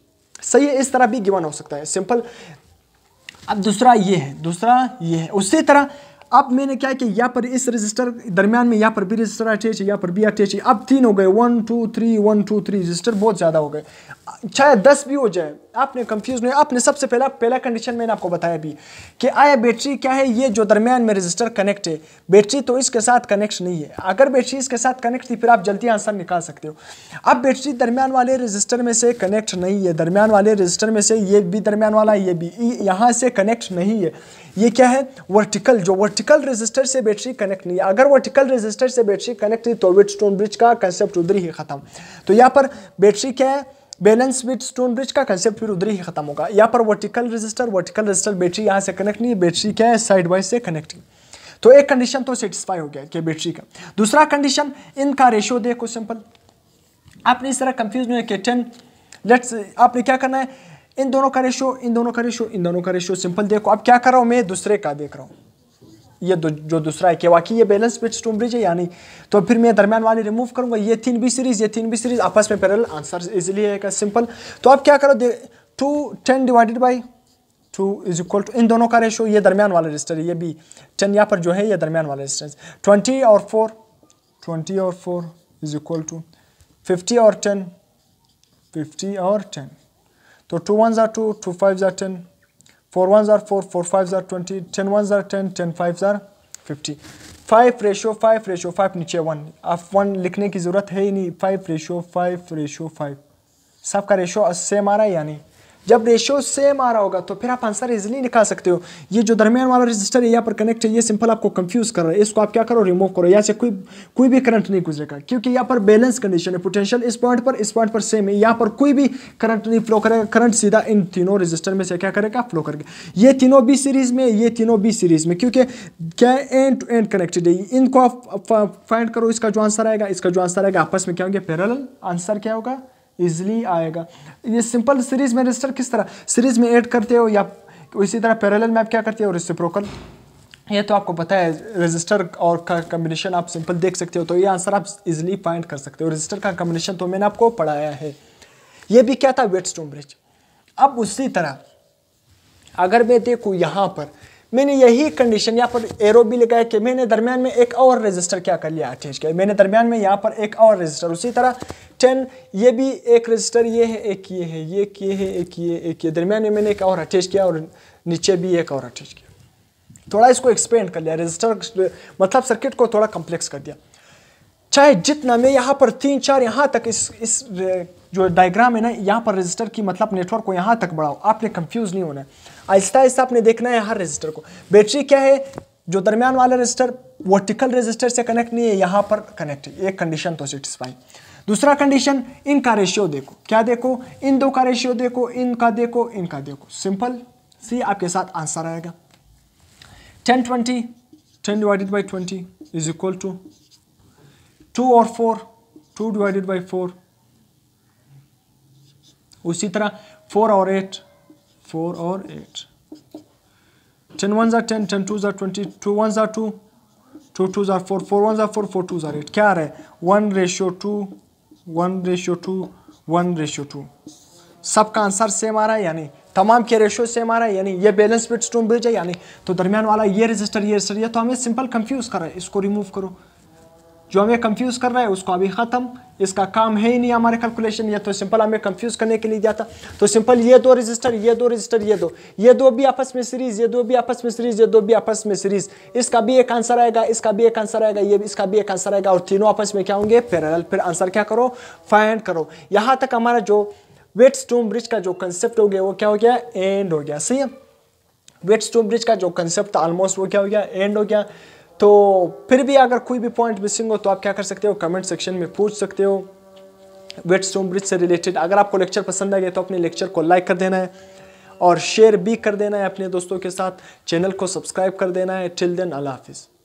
सही है इस तरह भी गिवन हो सकता है सिंपल अब दूसरा ये है दूसरा ये है उसी तरह अब मैंने क्या किया यहाँ पर इस रजिस्टर दरमियान में यहाँ पर भी रजिस्टर अटैच है यहाँ पर भी अटैच है अब तीन हो गए one two three one two three resistor बहुत ज़्यादा हो गए चाहे दस भी हो जाए आपने कंफ्यूज नहीं आपने सबसे पहला पहला कंडीशन मैंने आपको बताया भी कि आया बैटरी क्या है ये जो दरमियान में रजिस्टर कनेक्ट है बैटरी तो इसके साथ कनेक्ट नहीं है अगर बैटरी इसके साथ कनेक्ट थी फिर आप जल्दी आंसर निकाल सकते हो अब बैटरी दरमियान वाले रजिस्टर में से कनेक्ट नहीं है दरमियान वाले रजिस्टर में से ये भी दरमियान वाला ये भी यहाँ से कनेक्ट नहीं है ये क्या है वर्टिकल जो वर्टिकल रजिस्टर से बैटरी कनेक्ट नहीं है अगर वर्टिकल रजिस्टर से बैटरी कनेक्ट नहीं तो विट स्टोन ब्रिज का कंसेप्ट उधर ही खत्म तो यहाँ पर बैटरी क्या है बैलेंस विथ स्टोन ब्रिज का कंसेप्ट फिर उधर ही खत्म होगा यहाँ पर vertical resistor vertical resistor battery यहाँ से कनेक्ट नहीं है बैटरी क्या है साइड बाई से कनेक्टिंग तो एक कंडीशन तो सेटिस्फाई हो गया कि बैटरी का दूसरा कंडीशन इनका रेशियो देखो सिंपल आपने इस तरह कंफ्यूज नहीं है कि टेन लेट्स आपने क्या करना है इन दोनों का रेशो इन दोनों का रेशो इन दोनों का रेशो सिंपल देखो अब क्या कर रहा हूँ मैं दूसरे का देख रहा हूँ ये दो, जो दूसरा है कि वाकई ये बैलेंस बिट स्टोन ब्रिज है या नहीं तो फिर मैं दरमियान वाली रिमूव करूंगा ये तीन बी सीरीज ये तीन बी सीरीज आपस में पैरल आंसर इजिली है सिंपल तो अब क्या करो two ten divided by two is equal to two दोनों का रेशो ये दरमियान वाला रजिस्टर ये भी टेन यहाँ पर जो है ये दरमियान वाला रजिस्टेंस ट्वेंटी और फोर ट्वेंटी और four is equal to fifty और टेन फिफ्टी और टेन तो टू वन ज़ार टू टू फाइव ज़ार टेन फोर वन ज़ार फोर फोर फाइव ज़ार ट्वेंटी टेन वन ज़ार टेन टेन फाइव ज़ार fifty five ratio five ratio five नीचे वन आप वन लिखने की ज़रूरत है ही नहीं five ratio five ratio five सबका रेशो सेम आ रहा है या नहीं जब रेशियो सेम आ रहा होगा तो फिर आप आंसर इजिली निकाल सकते हो ये जो दरमियान वाला रजिस्टर है यहाँ पर कनेक्ट है ये सिंपल आपको कंफ्यूज कर रहा है इसको आप क्या करो रिमूव करो यहाँ से कोई कोई भी करंट नहीं गुजरेगा क्योंकि यहाँ पर बैलेंस कंडीशन है पोटेंशियल इस पॉइंट पर इस पॉइंट पर सेम है यहाँ पर कोई भी करंट नहीं फ्लो करेगा करंट सीधा इन तीनों रजिस्टर में से क्या करेगा फ्लो करेगा ये तीनों बी सीरीज में ये तीनों बी सीरीज में क्योंकि क्या एंड टू एंड कनेक्टेड है इनको आप फाइंड करो इसका जो आंसर आएगा इसका जो आंसर आएगा आपस में क्या होंगे पैरल आंसर क्या होगा ईजिली आएगा ये सिंपल सीरीज में रजिस्टर किस तरह सीरीज में ऐड करते हो या इसी तरह पैरेलल में आप क्या करते हो प्रोकल ये तो आपको पता है रजिस्टर और का कम्बिनेशन आप सिंपल देख सकते हो तो ये आंसर आप इजिली फाइंड कर सकते हो रजिस्टर का कम्बिनेशन तो मैंने आपको पढ़ाया है ये भी क्या था वेट स्टोन ब्रिज अब उसी तरह अगर मैं देखूँ यहाँ पर मैंने यही कंडीशन यहाँ पर एरो भी लगाया कि मैंने दरमियान में एक और रजिस्टर क्या कर लिया अटैच किया मैंने दरमियान में यहाँ पर एक और रजिस्टर उसी तरह टेन ये भी एक रजिस्टर ये है एक ये है ये किए है एक ये एक ये दरमियान में मैंने एक और अटैच किया और नीचे भी एक और अटैच किया थोड़ा इसको एक्सपेंड कर लिया रजिस्टर मतलब सर्किट को थोड़ा कम्प्लेक्स कर दिया चाहे जितना मैं यहाँ पर तीन चार यहाँ तक इस इस जो डायग्राम है ना यहाँ पर रजिस्टर की मतलब नेटवर्क को यहाँ तक बढ़ाओ आपने कंफ्यूज नहीं होना है आहिस्ता आहिस्ता आपने देखना है हर रजिस्टर को बैटरी क्या है जो दरमियान वाला रजिस्टर वर्टिकल रजिस्टर से कनेक्ट नहीं है यहाँ पर कनेक्ट है एक कंडीशन तो सेटिस्फाई दूसरा कंडीशन इनका रेशियो देखो क्या देखो इन दो का रेशियो देखो इनका देखो इनका देखो सिंपल सी आपके साथ आंसर आएगा ten twenty ten divided by twenty is equal to two और four two divided by four उसी तरह फोर और एट फोर और eight 10 ones are 10, 10 twos are 20, 2 ones are 2, 2 twos are 4, 4 ones are 4, 4 twos are 8. क्या आ रहा है one ratio two one ratio two सब का सबका आंसर सेम आ रहा है यानी तमाम के रेशियो सेम आ रहा है यानी ये बैलेंस बिट स्टोन ब्रिज है यानी तो दरमियान वाला ये रजिस्टर ये रजिस्टर ये तो हमें सिंपल कंफ्यूज कर रहा है इसको रिमूव करो जो हमें कंफ्यूज कर रहा है उसको अभी ख़त्म इसका काम है ही नहीं हमारे कैलकुलेशन ये तो सिंपल हमें कंफ्यूज करने के लिए दिया था तो सिंपल ये दो रजिस्टर ये दो रजिस्टर ये दो ये दो भी आपस में सीरीज ये दो भी आपस में सीरीज ये दो भी आपस में सीरीज इसका भी एक आंसर आएगा इसका भी एक आंसर आएगा ये इसका भी एक आंसर आएगा और तीनों आपस में क्या होंगे पैरल फिर आंसर क्या करो फाइंड करो यहाँ तक हमारा जो वेट स्टोन ब्रिज का जो कंसेप्ट हो गया वो क्या हो गया एंड हो गया सही है वेट स्टोन ब्रिज का जो कंसेप्ट ऑलमोस्ट वो क्या हो गया एंड हो गया तो फिर भी अगर कोई भी पॉइंट मिसिंग हो तो आप क्या कर सकते हो कमेंट सेक्शन में पूछ सकते हो वेट स्टोन ब्रिज से रिलेटेड अगर आपको लेक्चर पसंद आ गया तो अपने लेक्चर को लाइक कर देना है और शेयर भी कर देना है अपने दोस्तों के साथ चैनल को सब्सक्राइब कर देना है टिल देन अल्लाह हाफिज़